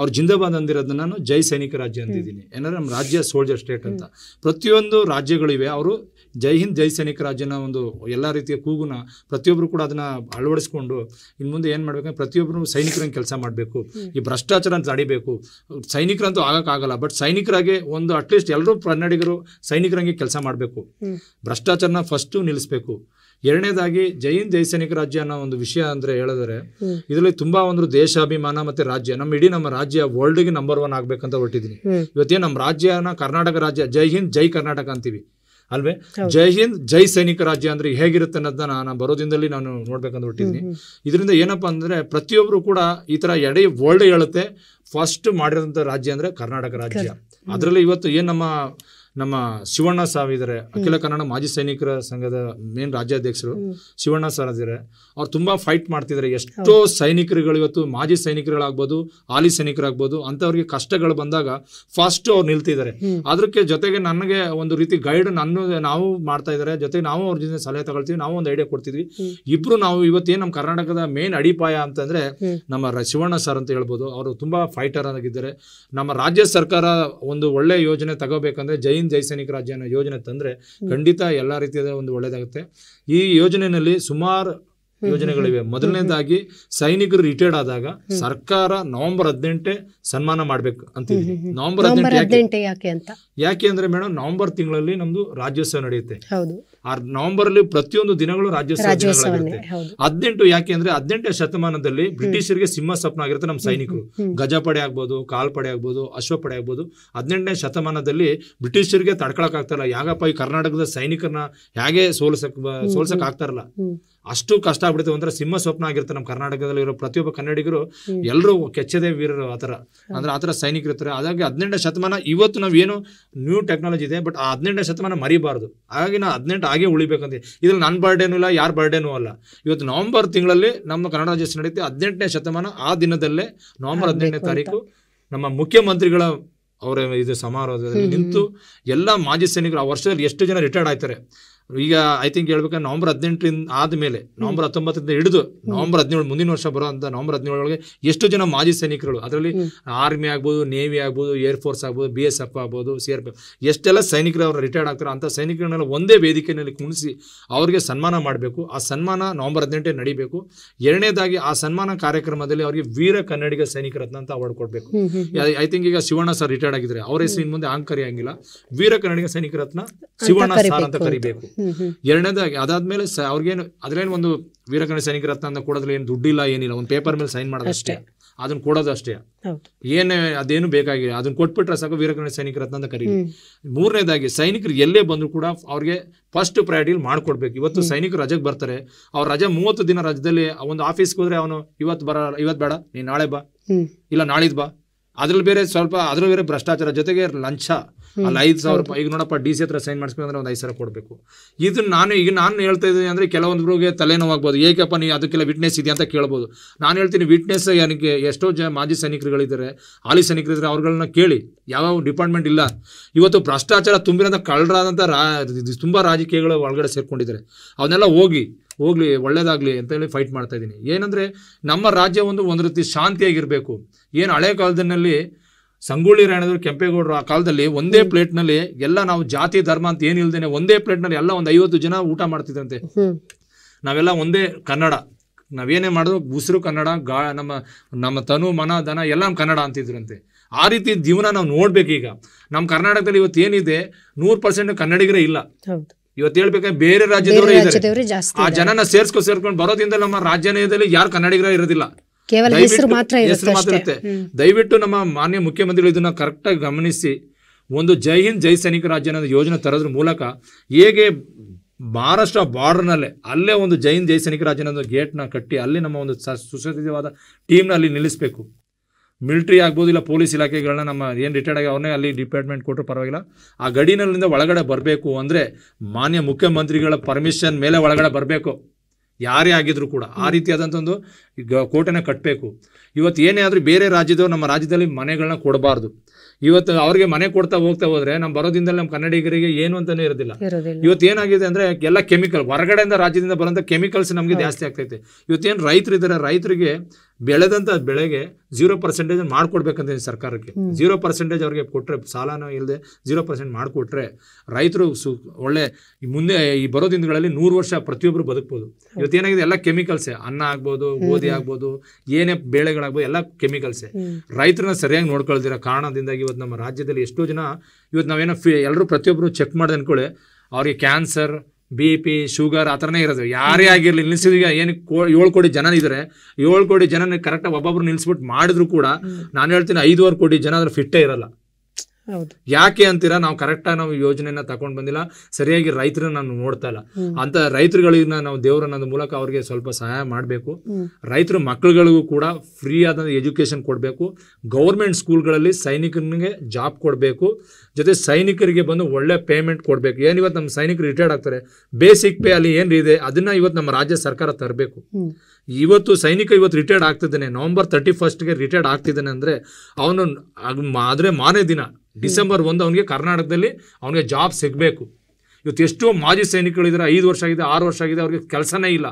ಅವ್ರು ಜಿಂದಾಬಾದ್ ಅಂದಿರೋದನ್ನ ನಾನು ಜೈ ಸೈನಿಕ ರಾಜ್ಯ ಅಂದಿದ್ದೀನಿ ಏನಾದ್ರೆ ನಮ್ಮ ರಾಜ್ಯ ಸೋಲ್ಜರ್ ಸ್ಟೇಟ್ ಅಂತ ಪ್ರತಿಯೊಂದು ರಾಜ್ಯಗಳಿವೆ ಅವರು ಜೈ ಹಿಂದ್ ಜೈ ಸೈನಿಕ ರಾಜ್ಯನ ಒಂದು ಎಲ್ಲ ರೀತಿಯ ಕೂಗುನ ಪ್ರತಿಯೊಬ್ಬರು ಕೂಡ ಅದನ್ನ ಅಳವಡಿಸ್ಕೊಂಡು ಇನ್ನು ಮುಂದೆ ಏನು ಮಾಡ್ಬೇಕಂದ್ರೆ ಪ್ರತಿಯೊಬ್ಬರು ಸೈನಿಕರಂಗೆ ಕೆಲಸ ಮಾಡಬೇಕು ಈ ಭ್ರಷ್ಟಾಚಾರ ಅಡಿಬೇಕು ಸೈನಿಕರಂತೂ ಆಗೋಕ್ಕಾಗಲ್ಲ ಬಟ್ ಸೈನಿಕರಾಗೆ ಒಂದು ಅಟ್ಲೀಸ್ಟ್ ಎಲ್ಲರೂ ಕನ್ನಡಿಗರು ಸೈನಿಕರಂಗೆ ಕೆಲಸ ಮಾಡಬೇಕು ಭ್ರಷ್ಟಾಚಾರನ ಫಸ್ಟು ನಿಲ್ಲಿಸಬೇಕು ಎರಡನೇದಾಗಿ ಜೈನ್ ಜೈ ಸೈನಿಕ ರಾಜ್ಯ ಅನ್ನೋ ಒಂದು ವಿಷಯ ಅಂದ್ರೆ ಹೇಳಿದ್ರೆ ಇದರಲ್ಲಿ ತುಂಬಾ ಒಂದು ದೇಶಾಭಿಮಾನ ಮತ್ತೆ ರಾಜ್ಯ ನಮ್ಮ ಇಡೀ ನಮ್ಮ ರಾಜ್ಯ ವರ್ಲ್ಡ್ಗೆ ನಂಬರ್ ಒನ್ ಆಗ್ಬೇಕಂತ ಹೊರಟಿದ್ದೀನಿ ಇವತ್ತೇ ನಮ್ಮ ರಾಜ್ಯನ ಕರ್ನಾಟಕ ರಾಜ್ಯ ಜೈ ಹಿಂದ್ ಜೈ ಕರ್ನಾಟಕ ಅಂತೀವಿ ಅಲ್ವೇ ಜೈ ಹಿಂದ್ ಜೈ ಸೈನಿಕ ರಾಜ್ಯ ಅಂದ್ರೆ ಹೇಗಿರುತ್ತೆ ಅನ್ನೋದನ್ನ ನಾನು ದಿನದಲ್ಲಿ ನಾನು ನೋಡ್ಬೇಕಂತ ಹೊಟ್ಟಿದ್ದೀನಿ ಇದರಿಂದ ಏನಪ್ಪಾ ಅಂದ್ರೆ ಪ್ರತಿಯೊಬ್ಬರು ಕೂಡ ಈ ತರ ಎಡೆ ವರ್ಲ್ಡ್ ಹೇಳುತ್ತೆ ಫಸ್ಟ್ ಮಾಡಿರೋಂಥ ರಾಜ್ಯ ಅಂದ್ರೆ ಕರ್ನಾಟಕ ರಾಜ್ಯ ಅದರಲ್ಲಿ ಇವತ್ತು ಏನು ನಮ್ಮ ನಮ್ಮ ಶಿವಣ್ಣ ಇದಾರೆ ಅಖಿಲ ಕನ್ನಡ ಮಾಜಿ ಸೈನಿಕರ ಸಂಘದ ಮೇನ್ ರಾಜ್ಯಾಧ್ಯಕ್ಷರು ಶಿವಣ್ಣ ಸರ್ ಇದಾರೆ ಅವ್ರು ತುಂಬಾ ಫೈಟ್ ಮಾಡ್ತಿದಾರೆ ಎಷ್ಟೋ ಸೈನಿಕರುಗಳು ಇವತ್ತು ಮಾಜಿ ಸೈನಿಕರುಗಳಾಗ್ಬೋದು ಹಾಲಿ ಸೈನಿಕರಾಗ್ಬೋದು ಅಂತವ್ರಿಗೆ ಕಷ್ಟಗಳು ಬಂದಾಗ ಫಸ್ಟ್ ಅವ್ರು ನಿಲ್ತಿದಾರೆ ಅದಕ್ಕೆ ಜೊತೆಗೆ ನನಗೆ ಒಂದು ರೀತಿ ಗೈಡ್ ನನ್ನ ನಾವು ಮಾಡ್ತಾ ಇದಾರೆ ಜೊತೆಗೆ ನಾವು ಅವ್ರ ಜೊತೆ ಸಲಹೆ ತಗೊಳ್ತೀವಿ ನಾವು ಒಂದು ಐಡಿಯಾ ಕೊಡ್ತಿದ್ವಿ ಇಬ್ರು ನಾವು ಇವತ್ತೇನು ನಮ್ಮ ಕರ್ನಾಟಕದ ಮೇನ್ ಅಡಿಪಾಯ ಅಂತಂದ್ರೆ ನಮ್ಮ ಶಿವಣ್ಣ ಸರ್ ಅಂತ ಹೇಳ್ಬೋದು ಅವರು ತುಂಬಾ ಫೈಟರ್ ಆಗಿದ್ದಾರೆ ನಮ್ಮ ರಾಜ್ಯ ಸರ್ಕಾರ ಒಂದು ಒಳ್ಳೆ ಯೋಜನೆ ತಗೋಬೇಕಂದ್ರೆ ಜೈ ಜೈನ್ ಜೈ ಸೈನಿಕ ರಾಜ್ಯ ಅನ್ನೋ ಯೋಜನೆ ತಂದರೆ ಖಂಡಿತ ಎಲ್ಲ ರೀತಿಯಾದ ಒಂದು ಒಳ್ಳೆಯದಾಗುತ್ತೆ ಈ ಯೋಜನೆಯಲ್ಲಿ ಸುಮಾರು ಯೋಜನೆಗಳಿವೆ ಮೊದಲನೇದಾಗಿ ಸೈನಿಕರು ರಿಟೈರ್ಡ್ ಆದಾಗ ಸರ್ಕಾರ ನವೆಂಬರ್ ಹದಿನೆಂಟೇ ಸನ್ಮಾನ ಮಾಡಬೇಕು ಅಂತ ನವೆಂಬರ್ ಹದಿನೆಂಟು ಯಾಕೆ ಅಂತ ಯಾಕೆ ಅಂದ್ರೆ ಮೇಡಮ್ ನವೆಂಬರ್ ತಿಂಗಳಲ್ಲಿ ನಮ್ದು ರಾಜ್ಯೋತ್ಸವ ನಡೆಯುತ್ತೆ ಆ ಅಲ್ಲಿ ಪ್ರತಿಯೊಂದು ದಿನಗಳು ರಾಜ್ಯೋತ್ಸವ ಹದಿನೆಂಟು ಯಾಕೆ ಅಂದ್ರೆ ಹದಿನೆಂಟನೇ ಶತಮಾನದಲ್ಲಿ ಬ್ರಿಟಿಷರಿಗೆ ಸಿಂಹ ಸ್ವಪ್ನ ಆಗಿರುತ್ತೆ ನಮ್ಮ ಸೈನಿಕರು ಗಜಪಡೆ ಆಗ್ಬೋದು ಕಾಲ್ಪಡೆ ಆಗ್ಬೋದು ಅಶ್ವಪಡೆ ಆಗ್ಬೋದು ಹದಿನೆಂಟನೇ ಶತಮಾನದಲ್ಲಿ ಬ್ರಿಟಿಷರಿಗೆ ತಡ್ಕೊಳಕ್ ಆಗ್ತಾರಲ್ಲ ಯಾಕಪ್ಪ ಈ ಕರ್ನಾಟಕದ ಸೈನಿಕರನ್ನ ಹೇಗೆ ಸೋಲ್ಸಕ್ ಸೋಲ್ಸಕ್ ಆಗ್ತಾರಲ್ಲ ಅಷ್ಟು ಕಷ್ಟ ಆಗ್ಬಿಡ್ತೇವೆ ಅಂದ್ರೆ ಸಿಂಹ ಸ್ವಪ್ನ ಆಗಿರುತ್ತೆ ನಮ್ಮ ಕರ್ನಾಟಕದಲ್ಲಿ ಇರೋ ಪ್ರತಿಯೊಬ್ಬ ಕನ್ನಡಿಗರು ಎಲ್ಲರೂ ಕೆಚ್ಚದೆ ವೀರರು ಆತರ ಅಂದ್ರೆ ಆತರ ಸೈನಿಕರು ಇರ್ತಾರೆ ಹಾಗಾಗಿ ಹದಿನೆಂಟನೇ ಶತಮಾನ ಇವತ್ತು ನಾವೇನು ನ್ಯೂ ಟೆಕ್ನಾಲಜಿ ಇದೆ ಬಟ್ ಆ ಹದಿನೆಂಟನೇ ಶತಮಾನ ಮರಿಬಾರದು ಹಾಗಾಗಿ ನಾ ಹದಿನೆಂಟು ಹಾಗೆ ಉಳಿಬೇಕಂತ ಇದ್ರಲ್ಲಿ ನನ್ನ ಬರ್ಡೇನೂ ಇಲ್ಲ ಯಾರ ಬರ್ಡೇನೂ ಅಲ್ಲ ಇವತ್ತು ನವೆಂಬರ್ ತಿಂಗಳಲ್ಲಿ ನಮ್ಮ ಕನ್ನಡ ರಾಜ್ಯೋತ್ಸವ ನಡೆಯುತ್ತೆ ಹದಿನೆಂಟನೇ ಶತಮಾನ ಆ ದಿನದಲ್ಲೇ ನವೆಂಬರ್ ಹದಿನೆಂಟನೇ ತಾರೀಕು ನಮ್ಮ ಮುಖ್ಯಮಂತ್ರಿಗಳ ಅವರ ಇದು ಸಮಾರೋಹದಲ್ಲಿ ನಿಂತು ಎಲ್ಲ ಮಾಜಿ ಸೈನಿಕರು ಆ ವರ್ಷದಲ್ಲಿ ಎಷ್ಟು ಜನ ರಿಟೈರ್ಡ್ ಆಯ್ತಾರೆ ಈಗ ಐ ತಿಂಕ್ ಹೇಳ್ಬೇಕಂದ್ರೆ ನವಂಬರ್ ಹದಿನೆಂಟರಿಂದ ಆದಮೇಲೆ ನವಂಬರ್ ಹತ್ತೊಂಬತ್ತರಿಂದ ಹಿಡಿದು ನವಂಬರ್ ಹದಿನೇಳು ಮುಂದಿನ ವರ್ಷ ಬರೋ ಅಂತ ನವಂಬರ್ ಹದಿನೇಳೊಳಗೆ ಎಷ್ಟು ಜನ ಮಾಜಿ ಸೈನಿಕರುಗಳು ಅದರಲ್ಲಿ ಆರ್ಮಿ ಆಗ್ಬೋದು ನೇವಿ ಆಗ್ಬೋದು ಏರ್ ಫೋರ್ಸ್ ಆಗ್ಬೋದು ಬಿ ಎಸ್ ಎಫ್ ಆಗ್ಬೋದು ಸಿ ಆರ್ ಪಿ ಎಫ್ ಎಷ್ಟೆಲ್ಲ ಸೈನಿಕರು ಅವರು ರಿಟೈರ್ಡ್ ಆಗ್ತಾರೆ ಅಂತ ಸೈನಿಕರನ್ನೆಲ್ಲ ಒಂದೇ ವೇದಿಕೆಯಲ್ಲಿ ಕುಣಿಸಿ ಅವರಿಗೆ ಸನ್ಮಾನ ಮಾಡಬೇಕು ಆ ಸನ್ಮಾನ ನವಂಬರ್ ಹದಿನೆಂಟೇ ನಡಿಬೇಕು ಎರಡನೇದಾಗಿ ಆ ಸನ್ಮಾನ ಕಾರ್ಯಕ್ರಮದಲ್ಲಿ ಅವರಿಗೆ ವೀರ ಕನ್ನಡಿಗ ಸೈನಿಕ ರತ್ನ ಅಂತ ಅವಾರ್ಡ್ ಕೊಡಬೇಕು ಐ ತಿಂಕ್ ಈಗ ಶಿವಣ್ಣ ಸರ್ ರಿಟೈರ್ಡ್ ಆಗಿದ್ರೆ ಅವರ ಹೆಸರು ಮುಂದೆ ಆಂಕರಿ ಆಗಿಲ್ಲ ವೀರ ಕನ್ನಡಿಗ ಸೈನಿಕ ರತ್ನ ಶಿವಣ್ಣ ಸರ್ ಅಂತ ಕರಿಬೇಕು ಎರಡನೇದಾಗಿ ಅದಾದ್ಮೇಲೆ ಅವ್ರಿಗೇನು ಅದ್ರೇನು ಒಂದು ವೀರಕಣ ಸೈನಿಕ ರತ್ನ ಕೊಡೋದ್ರಲ್ಲಿ ಏನು ದುಡ್ಡಿಲ್ಲ ಏನಿಲ್ಲ ಒಂದು ಪೇಪರ್ ಮೇಲೆ ಸೈನ್ ಮಾಡೋದು ಅಷ್ಟೇ ಅದನ್ನ ಕೊಡೋದು ಅಷ್ಟೇ ಏನೇ ಅದೇನು ಬೇಕಾಗಿಲ್ಲ ಅದನ್ನ ಕೊಟ್ಬಿಟ್ರೆ ಸಾಕು ವೀರಕಣ ಸೈನಿಕ ರತ್ನ ಅಂತ ಕರೀಲಿ ಮೂರನೇದಾಗಿ ಸೈನಿಕರು ಎಲ್ಲೇ ಬಂದ್ರು ಕೂಡ ಅವ್ರಿಗೆ ಫಸ್ಟ್ ಪ್ರಯಾರಿಟಿ ಮಾಡ್ಕೊಡ್ಬೇಕು ಇವತ್ತು ಸೈನಿಕರು ರಜೆಗೆ ಬರ್ತಾರೆ ಅವ್ರ ರಜೆ ಮೂವತ್ತು ದಿನ ರಜದಲ್ಲಿ ಒಂದು ಆಫೀಸ್ಗೆ ಹೋದ್ರೆ ಅವನು ಇವತ್ತು ಬರ ಇವತ್ತು ಬೇಡ ನೀನ್ ನಾಳೆ ಬಾ ಇಲ್ಲ ನಾಳಿದ್ ಬಾ ಅದ್ರಲ್ಲಿ ಬೇರೆ ಸ್ವಲ್ಪ ಅದ್ರಲ್ಲಿ ಬೇರೆ ಭ್ರಷ್ಟಾಚಾರ ಜೊತೆಗೆ ಲಂಚ ಅಲ್ಲಿ ಐದು ಸಾವಿರ ರೂಪಾಯಿ ಈಗ ನೋಡಪ್ಪ ಡಿ ಸಿ ಹತ್ರ ಸೈನ್ ಮಾಡಿಸ್ಬೇಕಂದ್ರೆ ಒಂದು ಐದು ಸಾವಿರ ಕೊಡಬೇಕು ಇದನ್ನ ನಾನು ಈಗ ನಾನು ಹೇಳ್ತಾ ಇದ್ದೀನಿ ಅಂದರೆ ಕೆಲವೊಂದ್ರಿಗೆ ತಲೆನೋವಾಗ್ಬೋದು ಏಕಪ್ಪ ನೀವು ಅದಕ್ಕೆಲ್ಲ ವಿಟ್ನೆಸ್ ಇದೆಯಾ ಅಂತ ಕೇಳ್ಬೋದು ನಾನು ಹೇಳ್ತೀನಿ ವಿಟ್ನೆಸ್ ಏನಕ್ಕೆ ಎಷ್ಟೋ ಜ ಮಾಜಿ ಸೈನಿಕರುಗಳಿದ್ದಾರೆ ಹಾಲಿ ಸೈನಿಕರಿದ್ದಾರೆ ಅವ್ರಗಳನ್ನ ಕೇಳಿ ಯಾವ ಡಿಪಾರ್ಟ್ಮೆಂಟ್ ಇಲ್ಲ ಇವತ್ತು ಭ್ರಷ್ಟಾಚಾರ ತುಂಬಿರೋಂಥ ಕಳ್ಳರಾದಂಥ ರಾ ತುಂಬ ರಾಜಕೀಯಗಳು ಒಳಗಡೆ ಸೇರ್ಕೊಂಡಿದ್ದಾರೆ ಅವನ್ನೆಲ್ಲ ಹೋಗಿ ಹೋಗ್ಲಿ ಒಳ್ಳೇದಾಗ್ಲಿ ಅಂತ ಹೇಳಿ ಫೈಟ್ ಮಾಡ್ತಾ ಇದ್ದೀನಿ ಏನಂದ್ರೆ ನಮ್ಮ ರಾಜ್ಯ ಒಂದು ಒಂದ್ ರೀತಿ ಶಾಂತಿಯಾಗಿರ್ಬೇಕು ಏನು ಹಳೆ ಕಾಲದಲ್ಲಿ ಸಂಗೊಳ್ಳಿ ರಾಯಣದವರು ಕೆಂಪೇಗೌಡರು ಆ ಕಾಲದಲ್ಲಿ ಒಂದೇ ಪ್ಲೇಟ್ನಲ್ಲಿ ಎಲ್ಲ ನಾವು ಜಾತಿ ಧರ್ಮ ಅಂತ ಏನಿಲ್ದೇನೆ ಒಂದೇ ಪ್ಲೇಟ್ನಲ್ಲಿ ಎಲ್ಲ ಒಂದು ಐವತ್ತು ಜನ ಊಟ ಮಾಡ್ತಿದ್ರಂತೆ ನಾವೆಲ್ಲ ಒಂದೇ ಕನ್ನಡ ನಾವೇನೇ ಮಾಡಿದ್ರು ಉಸಿರು ಕನ್ನಡ ಗಾ ನಮ್ಮ ನಮ್ಮ ತನು ಮನ ದನ ಎಲ್ಲ ನಮ್ಮ ಕನ್ನಡ ಅಂತಿದ್ರಂತೆ ಆ ರೀತಿ ಜೀವನ ನಾವು ನೋಡ್ಬೇಕೀಗ ನಮ್ಮ ಕರ್ನಾಟಕದಲ್ಲಿ ಇವತ್ತು ಏನಿದೆ ನೂರು ಪರ್ಸೆಂಟ್ ಕನ್ನಡಿಗರೇ ಇಲ್ಲ ಇವತ್ತು ಹೇಳ್ಬೇಕಾದ್ರೆ ಬೇರೆ ರಾಜ್ಯದವರು ಆ ಜನನ ಸೇರ್ಸ್ಕೊಂಡು ಸೇರ್ಕೊಂಡು ಬರೋದ್ರಿಂದ ನಮ್ಮ ರಾಜ್ಯದಲ್ಲಿ ಯಾರು ಕನ್ನಡಿಗರ ಇರೋದಿಲ್ಲ ಹೆಸರು ಮಾತ್ರ ಇರುತ್ತೆ ದಯವಿಟ್ಟು ನಮ್ಮ ಮಾನ್ಯ ಮುಖ್ಯಮಂತ್ರಿಗಳು ಇದನ್ನ ಕರೆಕ್ಟ್ ಆಗಿ ಗಮನಿಸಿ ಒಂದು ಜೈ ಹಿಂದ್ ಜೈ ಸೈನಿಕ ರಾಜ್ಯನ ಯೋಜನೆ ತರೋದ್ರ ಮೂಲಕ ಹೇಗೆ ಮಹಾರಾಷ್ಟ್ರ ನಲ್ಲೇ ಅಲ್ಲೇ ಒಂದು ಜೈನ್ ಜೈ ಸೈನಿಕ ರಾಜ್ಯನ ಗೇಟ್ ನ ಕಟ್ಟಿ ಅಲ್ಲಿ ನಮ್ಮ ಒಂದು ಸುಸಜ್ಜಿತವಾದ ಟೀಮ್ನ ಅಲ್ಲಿ ನಿಲ್ಲಿಸಬೇಕು ಮಿಲ್ಟ್ರಿ ಆಗ್ಬೋದು ಇಲ್ಲ ಪೊಲೀಸ್ ಇಲಾಖೆಗಳನ್ನ ನಮ್ಮ ಏನು ರಿಟೈರ್ಡ್ ಆಗಿ ಅವ್ರನ್ನೇ ಅಲ್ಲಿ ಡಿಪಾರ್ಟ್ಮೆಂಟ್ ಕೊಟ್ಟರು ಪರವಾಗಿಲ್ಲ ಆ ಗಡಿನಲ್ಲಿಂದ ಒಳಗಡೆ ಬರಬೇಕು ಅಂದರೆ ಮಾನ್ಯ ಮುಖ್ಯಮಂತ್ರಿಗಳ ಪರ್ಮಿಷನ್ ಮೇಲೆ ಒಳಗಡೆ ಬರಬೇಕು ಯಾರೇ ಆಗಿದ್ರು ಕೂಡ ಆ ರೀತಿಯಾದಂಥ ಒಂದು ಕೋಟೆನ ಕಟ್ಟಬೇಕು ಇವತ್ತು ಏನೇ ಆದರೂ ಬೇರೆ ರಾಜ್ಯದವ್ರು ನಮ್ಮ ರಾಜ್ಯದಲ್ಲಿ ಮನೆಗಳನ್ನ ಕೊಡಬಾರ್ದು ಇವತ್ತು ಅವ್ರಿಗೆ ಮನೆ ಕೊಡ್ತಾ ಹೋಗ್ತಾ ಹೋದ್ರೆ ನಮ್ಮ ಬರೋದಿಂದಲೇ ನಮ್ಮ ಕನ್ನಡಿಗರಿಗೆ ಏನು ಅಂತಾನೆ ಇರೋದಿಲ್ಲ ಇವತ್ತು ಏನಾಗಿದೆ ಅಂದ್ರೆ ಎಲ್ಲ ಕೆಮಿಕಲ್ ಹೊರಗಡೆಯಿಂದ ರಾಜ್ಯದಿಂದ ಬರೋಂಥ ಕೆಮಿಕಲ್ಸ್ ನಮಗೆ ಜಾಸ್ತಿ ಆಗ್ತೈತೆ ಇವತ್ತೇನು ರೈತರಿದ್ದಾರೆ ರೈತರಿಗೆ ಬೆಳೆದಂತ ಬೆಳೆಗೆ ಜೀರೋ ಪರ್ಸೆಂಟೇಜ್ ಮಾಡ್ಕೊಡ್ಬೇಕಂತ ಸರ್ಕಾರಕ್ಕೆ ಜೀರೋ ಪರ್ಸೆಂಟೇಜ್ ಅವ್ರಿಗೆ ಕೊಟ್ಟರೆ ಸಾಲನೂ ಇಲ್ಲದೆ ಝೀರೋ ಪರ್ಸೆಂಟ್ ಮಾಡಿಕೊಟ್ರೆ ರೈತರು ಸು ಒಳ್ಳೆ ಮುಂದೆ ಈ ಬರೋ ದಿನಗಳಲ್ಲಿ ನೂರು ವರ್ಷ ಪ್ರತಿಯೊಬ್ಬರು ಬದುಕ್ಬೋದು ಇವತ್ತು ಏನಾಗಿದೆ ಎಲ್ಲ ಕೆಮಿಕಲ್ಸೇ ಅನ್ನ ಆಗ್ಬೋದು ಗೋಧಿ ಆಗ್ಬೋದು ಏನೇ ಬೆಳೆಗಳಾಗ್ಬೋದು ಎಲ್ಲ ಕೆಮಿಕಲ್ಸೇ ರೈತರನ್ನ ಸರಿಯಾಗಿ ನೋಡ್ಕೊಳ್ದಿರೋ ಕಾರಣದಿಂದಾಗಿ ಇವತ್ತು ನಮ್ಮ ರಾಜ್ಯದಲ್ಲಿ ಎಷ್ಟೋ ಜನ ಇವತ್ತು ನಾವೇನೋ ಫಿ ಎಲ್ಲರೂ ಪ್ರತಿಯೊಬ್ಬರು ಚೆಕ್ ಮಾಡಿದೆ ಅಂದ್ಕೊಳ್ಳಿ ಅವ್ರಿಗೆ ಕ್ಯಾನ್ಸರ್ ಬಿ ಪಿ ಶುಗರ್ ಆ ಥರನೇ ಇರೋದು ಯಾರೇ ಆಗಿರಲಿ ನಿಲ್ಲಿಸಿದೀಗ ಏನು ಏಳು ಕೋಟಿ ಜನ ಇದ್ದಾರೆ ಏಳು ಕೋಟಿ ಜನ ಕರೆಕ್ಟಾಗಿ ಒಬ್ಬೊಬ್ರು ನಿಲ್ಲಿಸ್ಬಿಟ್ಟು ಮಾಡಿದ್ರು ಕೂಡ ನಾನು ಹೇಳ್ತೀನಿ ಐದುವರೆ ಕೋಟಿ ಜನ ಅದ್ರ ಫಿಟ್ಟೇ ಇರಲ್ಲ ಯಾಕೆ ಅಂತೀರಾ ನಾವು ಕರೆಕ್ಟಾಗಿ ನಾವು ಯೋಜನೆಯನ್ನ ತಗೊಂಡ್ ಬಂದಿಲ್ಲ ಸರಿಯಾಗಿ ರೈತರನ್ನ ನಾನು ನೋಡ್ತಾ ಇಲ್ಲ ಅಂತ ರೈತರುಗಳನ್ನ ನಾವು ದೇವರನ್ನ ಮೂಲಕ ಅವ್ರಿಗೆ ಸ್ವಲ್ಪ ಸಹಾಯ ಮಾಡಬೇಕು ರೈತರು ಮಕ್ಕಳುಗಳಿಗೂ ಕೂಡ ಫ್ರೀ ಆದ ಎಜುಕೇಶನ್ ಕೊಡಬೇಕು ಗೌರ್ಮೆಂಟ್ ಸ್ಕೂಲ್ಗಳಲ್ಲಿ ಸೈನಿಕನಿಗೆ ಜಾಬ್ ಕೊಡಬೇಕು ಜೊತೆ ಸೈನಿಕರಿಗೆ ಬಂದು ಒಳ್ಳೆ ಪೇಮೆಂಟ್ ಕೊಡಬೇಕು ಏನು ಇವತ್ತು ನಮ್ಮ ಸೈನಿಕರು ರಿಟೈರ್ಡ್ ಆಗ್ತಾರೆ ಬೇಸಿಕ್ ಪೇ ಅಲ್ಲಿ ಏನು ಇದೆ ಅದನ್ನು ಇವತ್ತು ನಮ್ಮ ರಾಜ್ಯ ಸರ್ಕಾರ ತರಬೇಕು ಇವತ್ತು ಸೈನಿಕ ಇವತ್ತು ರಿಟೈರ್ಡ್ ಆಗ್ತಿದ್ದಾನೆ ನವಂಬರ್ ತರ್ಟಿ ಫಸ್ಟ್ಗೆ ರಿಟೈರ್ಡ್ ಆಗ್ತಿದ್ದಾನೆ ಅಂದರೆ ಅವನು ಆದರೆ ಮಾರನೇ ದಿನ ಡಿಸೆಂಬರ್ ಒಂದು ಅವನಿಗೆ ಕರ್ನಾಟಕದಲ್ಲಿ ಅವನಿಗೆ ಜಾಬ್ ಸಿಗಬೇಕು ಇವತ್ತು ಎಷ್ಟೋ ಮಾಜಿ ಸೈನಿಕರಿದ್ದಾರೆ ಐದು ವರ್ಷ ಆಗಿದೆ ಆರು ವರ್ಷ ಆಗಿದೆ ಅವ್ರಿಗೆ ಕೆಲಸನೇ ಇಲ್ಲ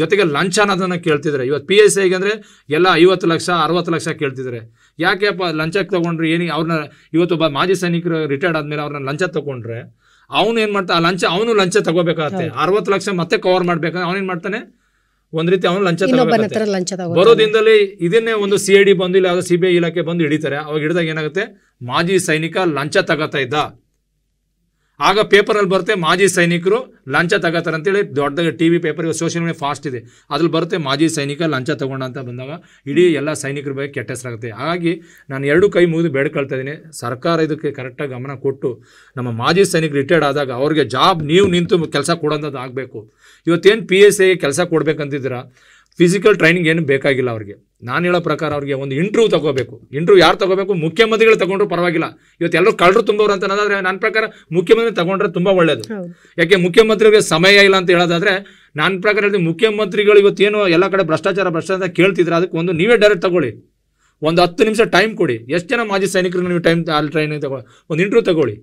ಜೊತೆಗೆ ಲಂಚ ಅನ್ನೋದನ್ನು ಕೇಳ್ತಿದ್ದಾರೆ ಇವತ್ತು ಪಿ ಎಸ್ ಐಗೆ ಅಂದರೆ ಎಲ್ಲ ಐವತ್ತು ಲಕ್ಷ ಅರವತ್ತು ಲಕ್ಷ ಕೇಳ್ತಿದ್ದಾರೆ ಯಾಕೆಪ್ಪ ಲಂಚಕ್ಕೆ ತೊಗೊಂಡ್ರೆ ಏನಿ ಅವ್ರನ್ನ ಇವತ್ತು ಮಾಜಿ ಸೈನಿಕರು ರಿಟೈರ್ಡ್ ಆದಮೇಲೆ ಅವ್ರನ್ನ ಲಂಚ ತೊಗೊಂಡ್ರೆ ಅವನು ಏನು ಮಾಡ್ತಾ ಆ ಲಂಚ ಅವನು ಲಂಚ ತಗೋಬೇಕಾಗತ್ತೆ ಅರವತ್ತು ಲಕ್ಷ ಮತ್ತೆ ಕವರ್ ಮಾಡ್ಬೇಕಂದ್ರೆ ಅವನೇನು ಮಾಡ್ತಾನೆ ಒಂದ್ ರೀತಿ ಅವನು ಲಂಚ ಬರೋದಿಂದಲೇ ಇದನ್ನೇ ಒಂದು ಸಿ ಐ ಡಿ ಬಂದು ಇಲ್ಲ ಬಿ ಸಿಬಿಐ ಇಲಾಖೆ ಬಂದು ಹಿಡಿತಾರೆ ಅವಾಗ ಹಿಡಿದಾಗ ಏನಾಗುತ್ತೆ ಮಾಜಿ ಸೈನಿಕ ಲಂಚ ತಗೋತಾ ಇದ್ದ ಆಗ ಪೇಪರಲ್ಲಿ ಬರುತ್ತೆ ಮಾಜಿ ಸೈನಿಕರು ಲಂಚ ತಗೋತಾರೆ ಅಂತೇಳಿ ದೊಡ್ಡದಾಗಿ T V paper social media fast ಇದೆ ಅದ್ರಲ್ಲಿ ಬರುತ್ತೆ ಮಾಜಿ ಸೈನಿಕ ಲಂಚ ತಗೊಂಡ ಅಂತ ಬಂದಾಗ ಇಡೀ ಎಲ್ಲ ಸೈನಿಕರ ಬಗ್ಗೆ ಕೆಟ್ಟ ಹೆಸರಾಗುತ್ತೆ ಹಾಗಾಗಿ ನಾನು ಎರಡು ಕೈ ಮುಗಿದು ಬೇಡ್ಕೊಳ್ತಾ ಇದ್ದೀನಿ ಸರ್ಕಾರ ಇದಕ್ಕೆ ಕರೆಕ್ಟಾಗಿ ಗಮನ ಕೊಟ್ಟು ನಮ್ಮ ಮಾಜಿ ಸೈನಿಕ ರಿಟೈರ್ಡ್ ಆದಾಗ ಅವ್ರಿಗೆ ಜಾಬ್ ನೀವು ನಿಂತು ಕೆಲಸ ಕೊಡೋಂಥದ್ದು ಆಗಬೇಕು ಇವತ್ತೇನು ಪಿ ಎಸ್ ಐ ಕೆಲಸ ಕೊಡಬೇಕಂತಿದ್ದೀರಾ ಫಿಸಿಕಲ್ ಟ್ರೈನಿಂಗ್ ಏನು ಬೇಕಾಗಿಲ್ಲ ಅವ್ರಿಗೆ ನಾನು ಹೇಳೋ ಪ್ರಕಾರ ಅವ್ರಿಗೆ ಒಂದು ಇಂಟ್ರ್ಯೂ ತಗೋಬೇಕು ಇಂಟ್ರ್ಯೂ ಯಾರು ತಗೋಬೇಕು ಮುಖ್ಯಮಂತ್ರಿಗಳು ತಗೊಂಡ್ರು ಪರವಾಗಿಲ್ಲ ಇವತ್ತು ಎಲ್ಲರೂ ಕಳ್ಳರು ತುಂಬೋರು ಅಂತ ಅನ್ನೋದಾದ್ರೆ ನನ್ನ ಪ್ರಕಾರ ಮುಖ್ಯಮಂತ್ರಿ ತಗೊಂಡ್ರೆ ತುಂಬ ಒಳ್ಳೆಯದು ಯಾಕೆ ಮುಖ್ಯಮಂತ್ರಿಗೆ ಸಮಯ ಇಲ್ಲ ಅಂತ ಹೇಳೋದಾದ್ರೆ ನನ್ನ ಪ್ರಕಾರ ಹೇಳ್ತೀನಿ ಮುಖ್ಯಮಂತ್ರಿಗಳು ಇವತ್ತೇನು ಎಲ್ಲ ಕಡೆ ಭ್ರಷ್ಟಾಚಾರ ಭ್ರಷ್ಟಾಚಾರ ಕೇಳ್ತಿದ್ರೆ ಅದಕ್ಕೆ ಒಂದು ನೀವೇ ಡೈರೆಕ್ಟ್ ತಗೊಳ್ಳಿ ಒಂದು ಹತ್ತು ನಿಮಿಷ ಟೈಮ್ ಕೊಡಿ ಎಷ್ಟು ಜನ ಮಾಜಿ ಸೈನಿಕರಿಗೆ ನೀವು ಟೈಮ್ ಅಲ್ಲಿ ಟ್ರೈನಿಂಗ್ ತಗೊಳ್ಳಿ ಒಂದು ಇಂಟ್ರ್ಯೂ ತಗೊಳ್ಳಿ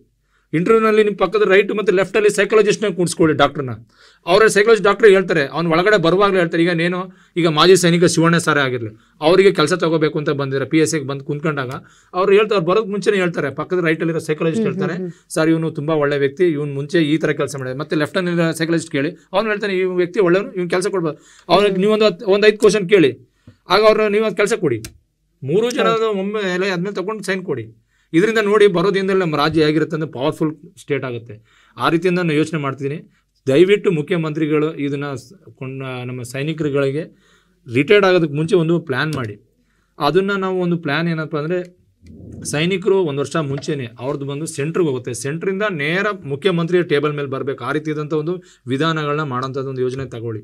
ಇಂಟರ್ವ್ಯೂನಲ್ಲಿ ನಿಮ್ಮ ಪಕ್ಕದ ರೈಟ್ ಮತ್ತು ಲೆಫ್ಟಲ್ಲಿ ಸೈಕಾಲಜಿಸ್ಟ್ನ ಕೂಡಿಸ್ಕೊಳ್ಳಿ ಡಾಕ್ಟ್ರನ್ನ ಅವರ ಸೈಕಾಲಜಿ ಡಾಕ್ಟ್ರ್ ಹೇಳ್ತಾರೆ ಅವ್ನು ಒಳಗಡೆ ಬರುವಾಗಲೇ ಹೇಳ್ತಾರೆ ಈಗ ನೇನು ಈಗ ಮಾಜಿ ಸೈನಿಕ ಶಿವಣ್ಣ ಸಾರೇ ಆಗಿರಲಿ ಅವರಿಗೆ ಕೆಲಸ ತಗೋಬೇಕು ಅಂತ ಬಂದಿರ ಪಿ ಎಸ್ ಸಿಗೆ ಬಂದು ಕುಂತ್ಕೊಂಡಾಗ ಅವ್ರು ಹೇಳ್ತಾರೆ ಬರೋದು ಮುಂಚೆನೇ ಹೇಳ್ತಾರೆ ಪಕ್ಕದ ರೈಟಲ್ಲಿರೋ ಸೈಕಾಲಜಿಸ್ಟ್ ಹೇಳ್ತಾರೆ ಸರ್ ಇವನು ತುಂಬ ಒಳ್ಳೆ ವ್ಯಕ್ತಿ ಇವನು ಮುಂಚೆ ಈ ಥರ ಕೆಲಸ ಮಾಡಿದೆ ಮತ್ತೆ ಲೆಫ್ಟಲ್ಲಿರೋ ಸೈಕಾಲಜಿಸ್ಟ್ ಕೇಳಿ ಅವ್ನು ಹೇಳ್ತಾನೆ ಈ ವ್ಯಕ್ತಿ ಒಳ್ಳೆಯವ್ರು ಇವ್ನು ಕೆಲಸ ಕೊಡ್ಬೋದು ಅವ್ರಿಗೆ ನೀವೊಂದು ಒಂದು ಐದು ಕ್ವಶನ್ ಕೇಳಿ ಆಗ ಅವ್ರನ್ನ ನೀವೊಂದು ಕೆಲಸ ಕೊಡಿ ಮೂರು ಜನ ಒಮ್ಮೆ ಎಲ್ಲ ಅದನ್ನ ತಗೊಂಡು ಸೈನ್ ಕೊಡಿ ಇದರಿಂದ ನೋಡಿ ಬರೋ ನಮ್ಮ ರಾಜ್ಯ ಹೇಗಿರುತ್ತೆ ಅಂದರೆ ಪವರ್ಫುಲ್ ಸ್ಟೇಟ್ ಆಗುತ್ತೆ ಆ ರೀತಿಯಿಂದ ನಾನು ಯೋಚನೆ ಮಾಡ್ತಿದ್ದೀನಿ ದಯವಿಟ್ಟು ಮುಖ್ಯಮಂತ್ರಿಗಳು ಇದನ್ನು ನಮ್ಮ ಸೈನಿಕರುಗಳಿಗೆ ರಿಟೈರ್ಡ್ ಆಗೋದಕ್ಕೆ ಮುಂಚೆ ಒಂದು ಪ್ಲ್ಯಾನ್ ಮಾಡಿ ಅದನ್ನು ನಾವು ಒಂದು ಪ್ಲ್ಯಾನ್ ಏನಪ್ಪ ಅಂದರೆ ಸೈನಿಕರು ಒಂದು ವರ್ಷ ಮುಂಚೆನೇ ಅವ್ರದ್ದು ಬಂದು ಸೆಂಟ್ರಿಗೆ ಹೋಗುತ್ತೆ ಸೆಂಟ್ರಿಂದ ನೇರ ಮುಖ್ಯಮಂತ್ರಿಯ ಟೇಬಲ್ ಮೇಲೆ ಬರಬೇಕು ಆ ರೀತಿಯಾದಂಥ ಒಂದು ವಿಧಾನಗಳನ್ನ ಮಾಡೋಂಥದ್ದು ಒಂದು ಯೋಜನೆ ತಗೊಳ್ಳಿ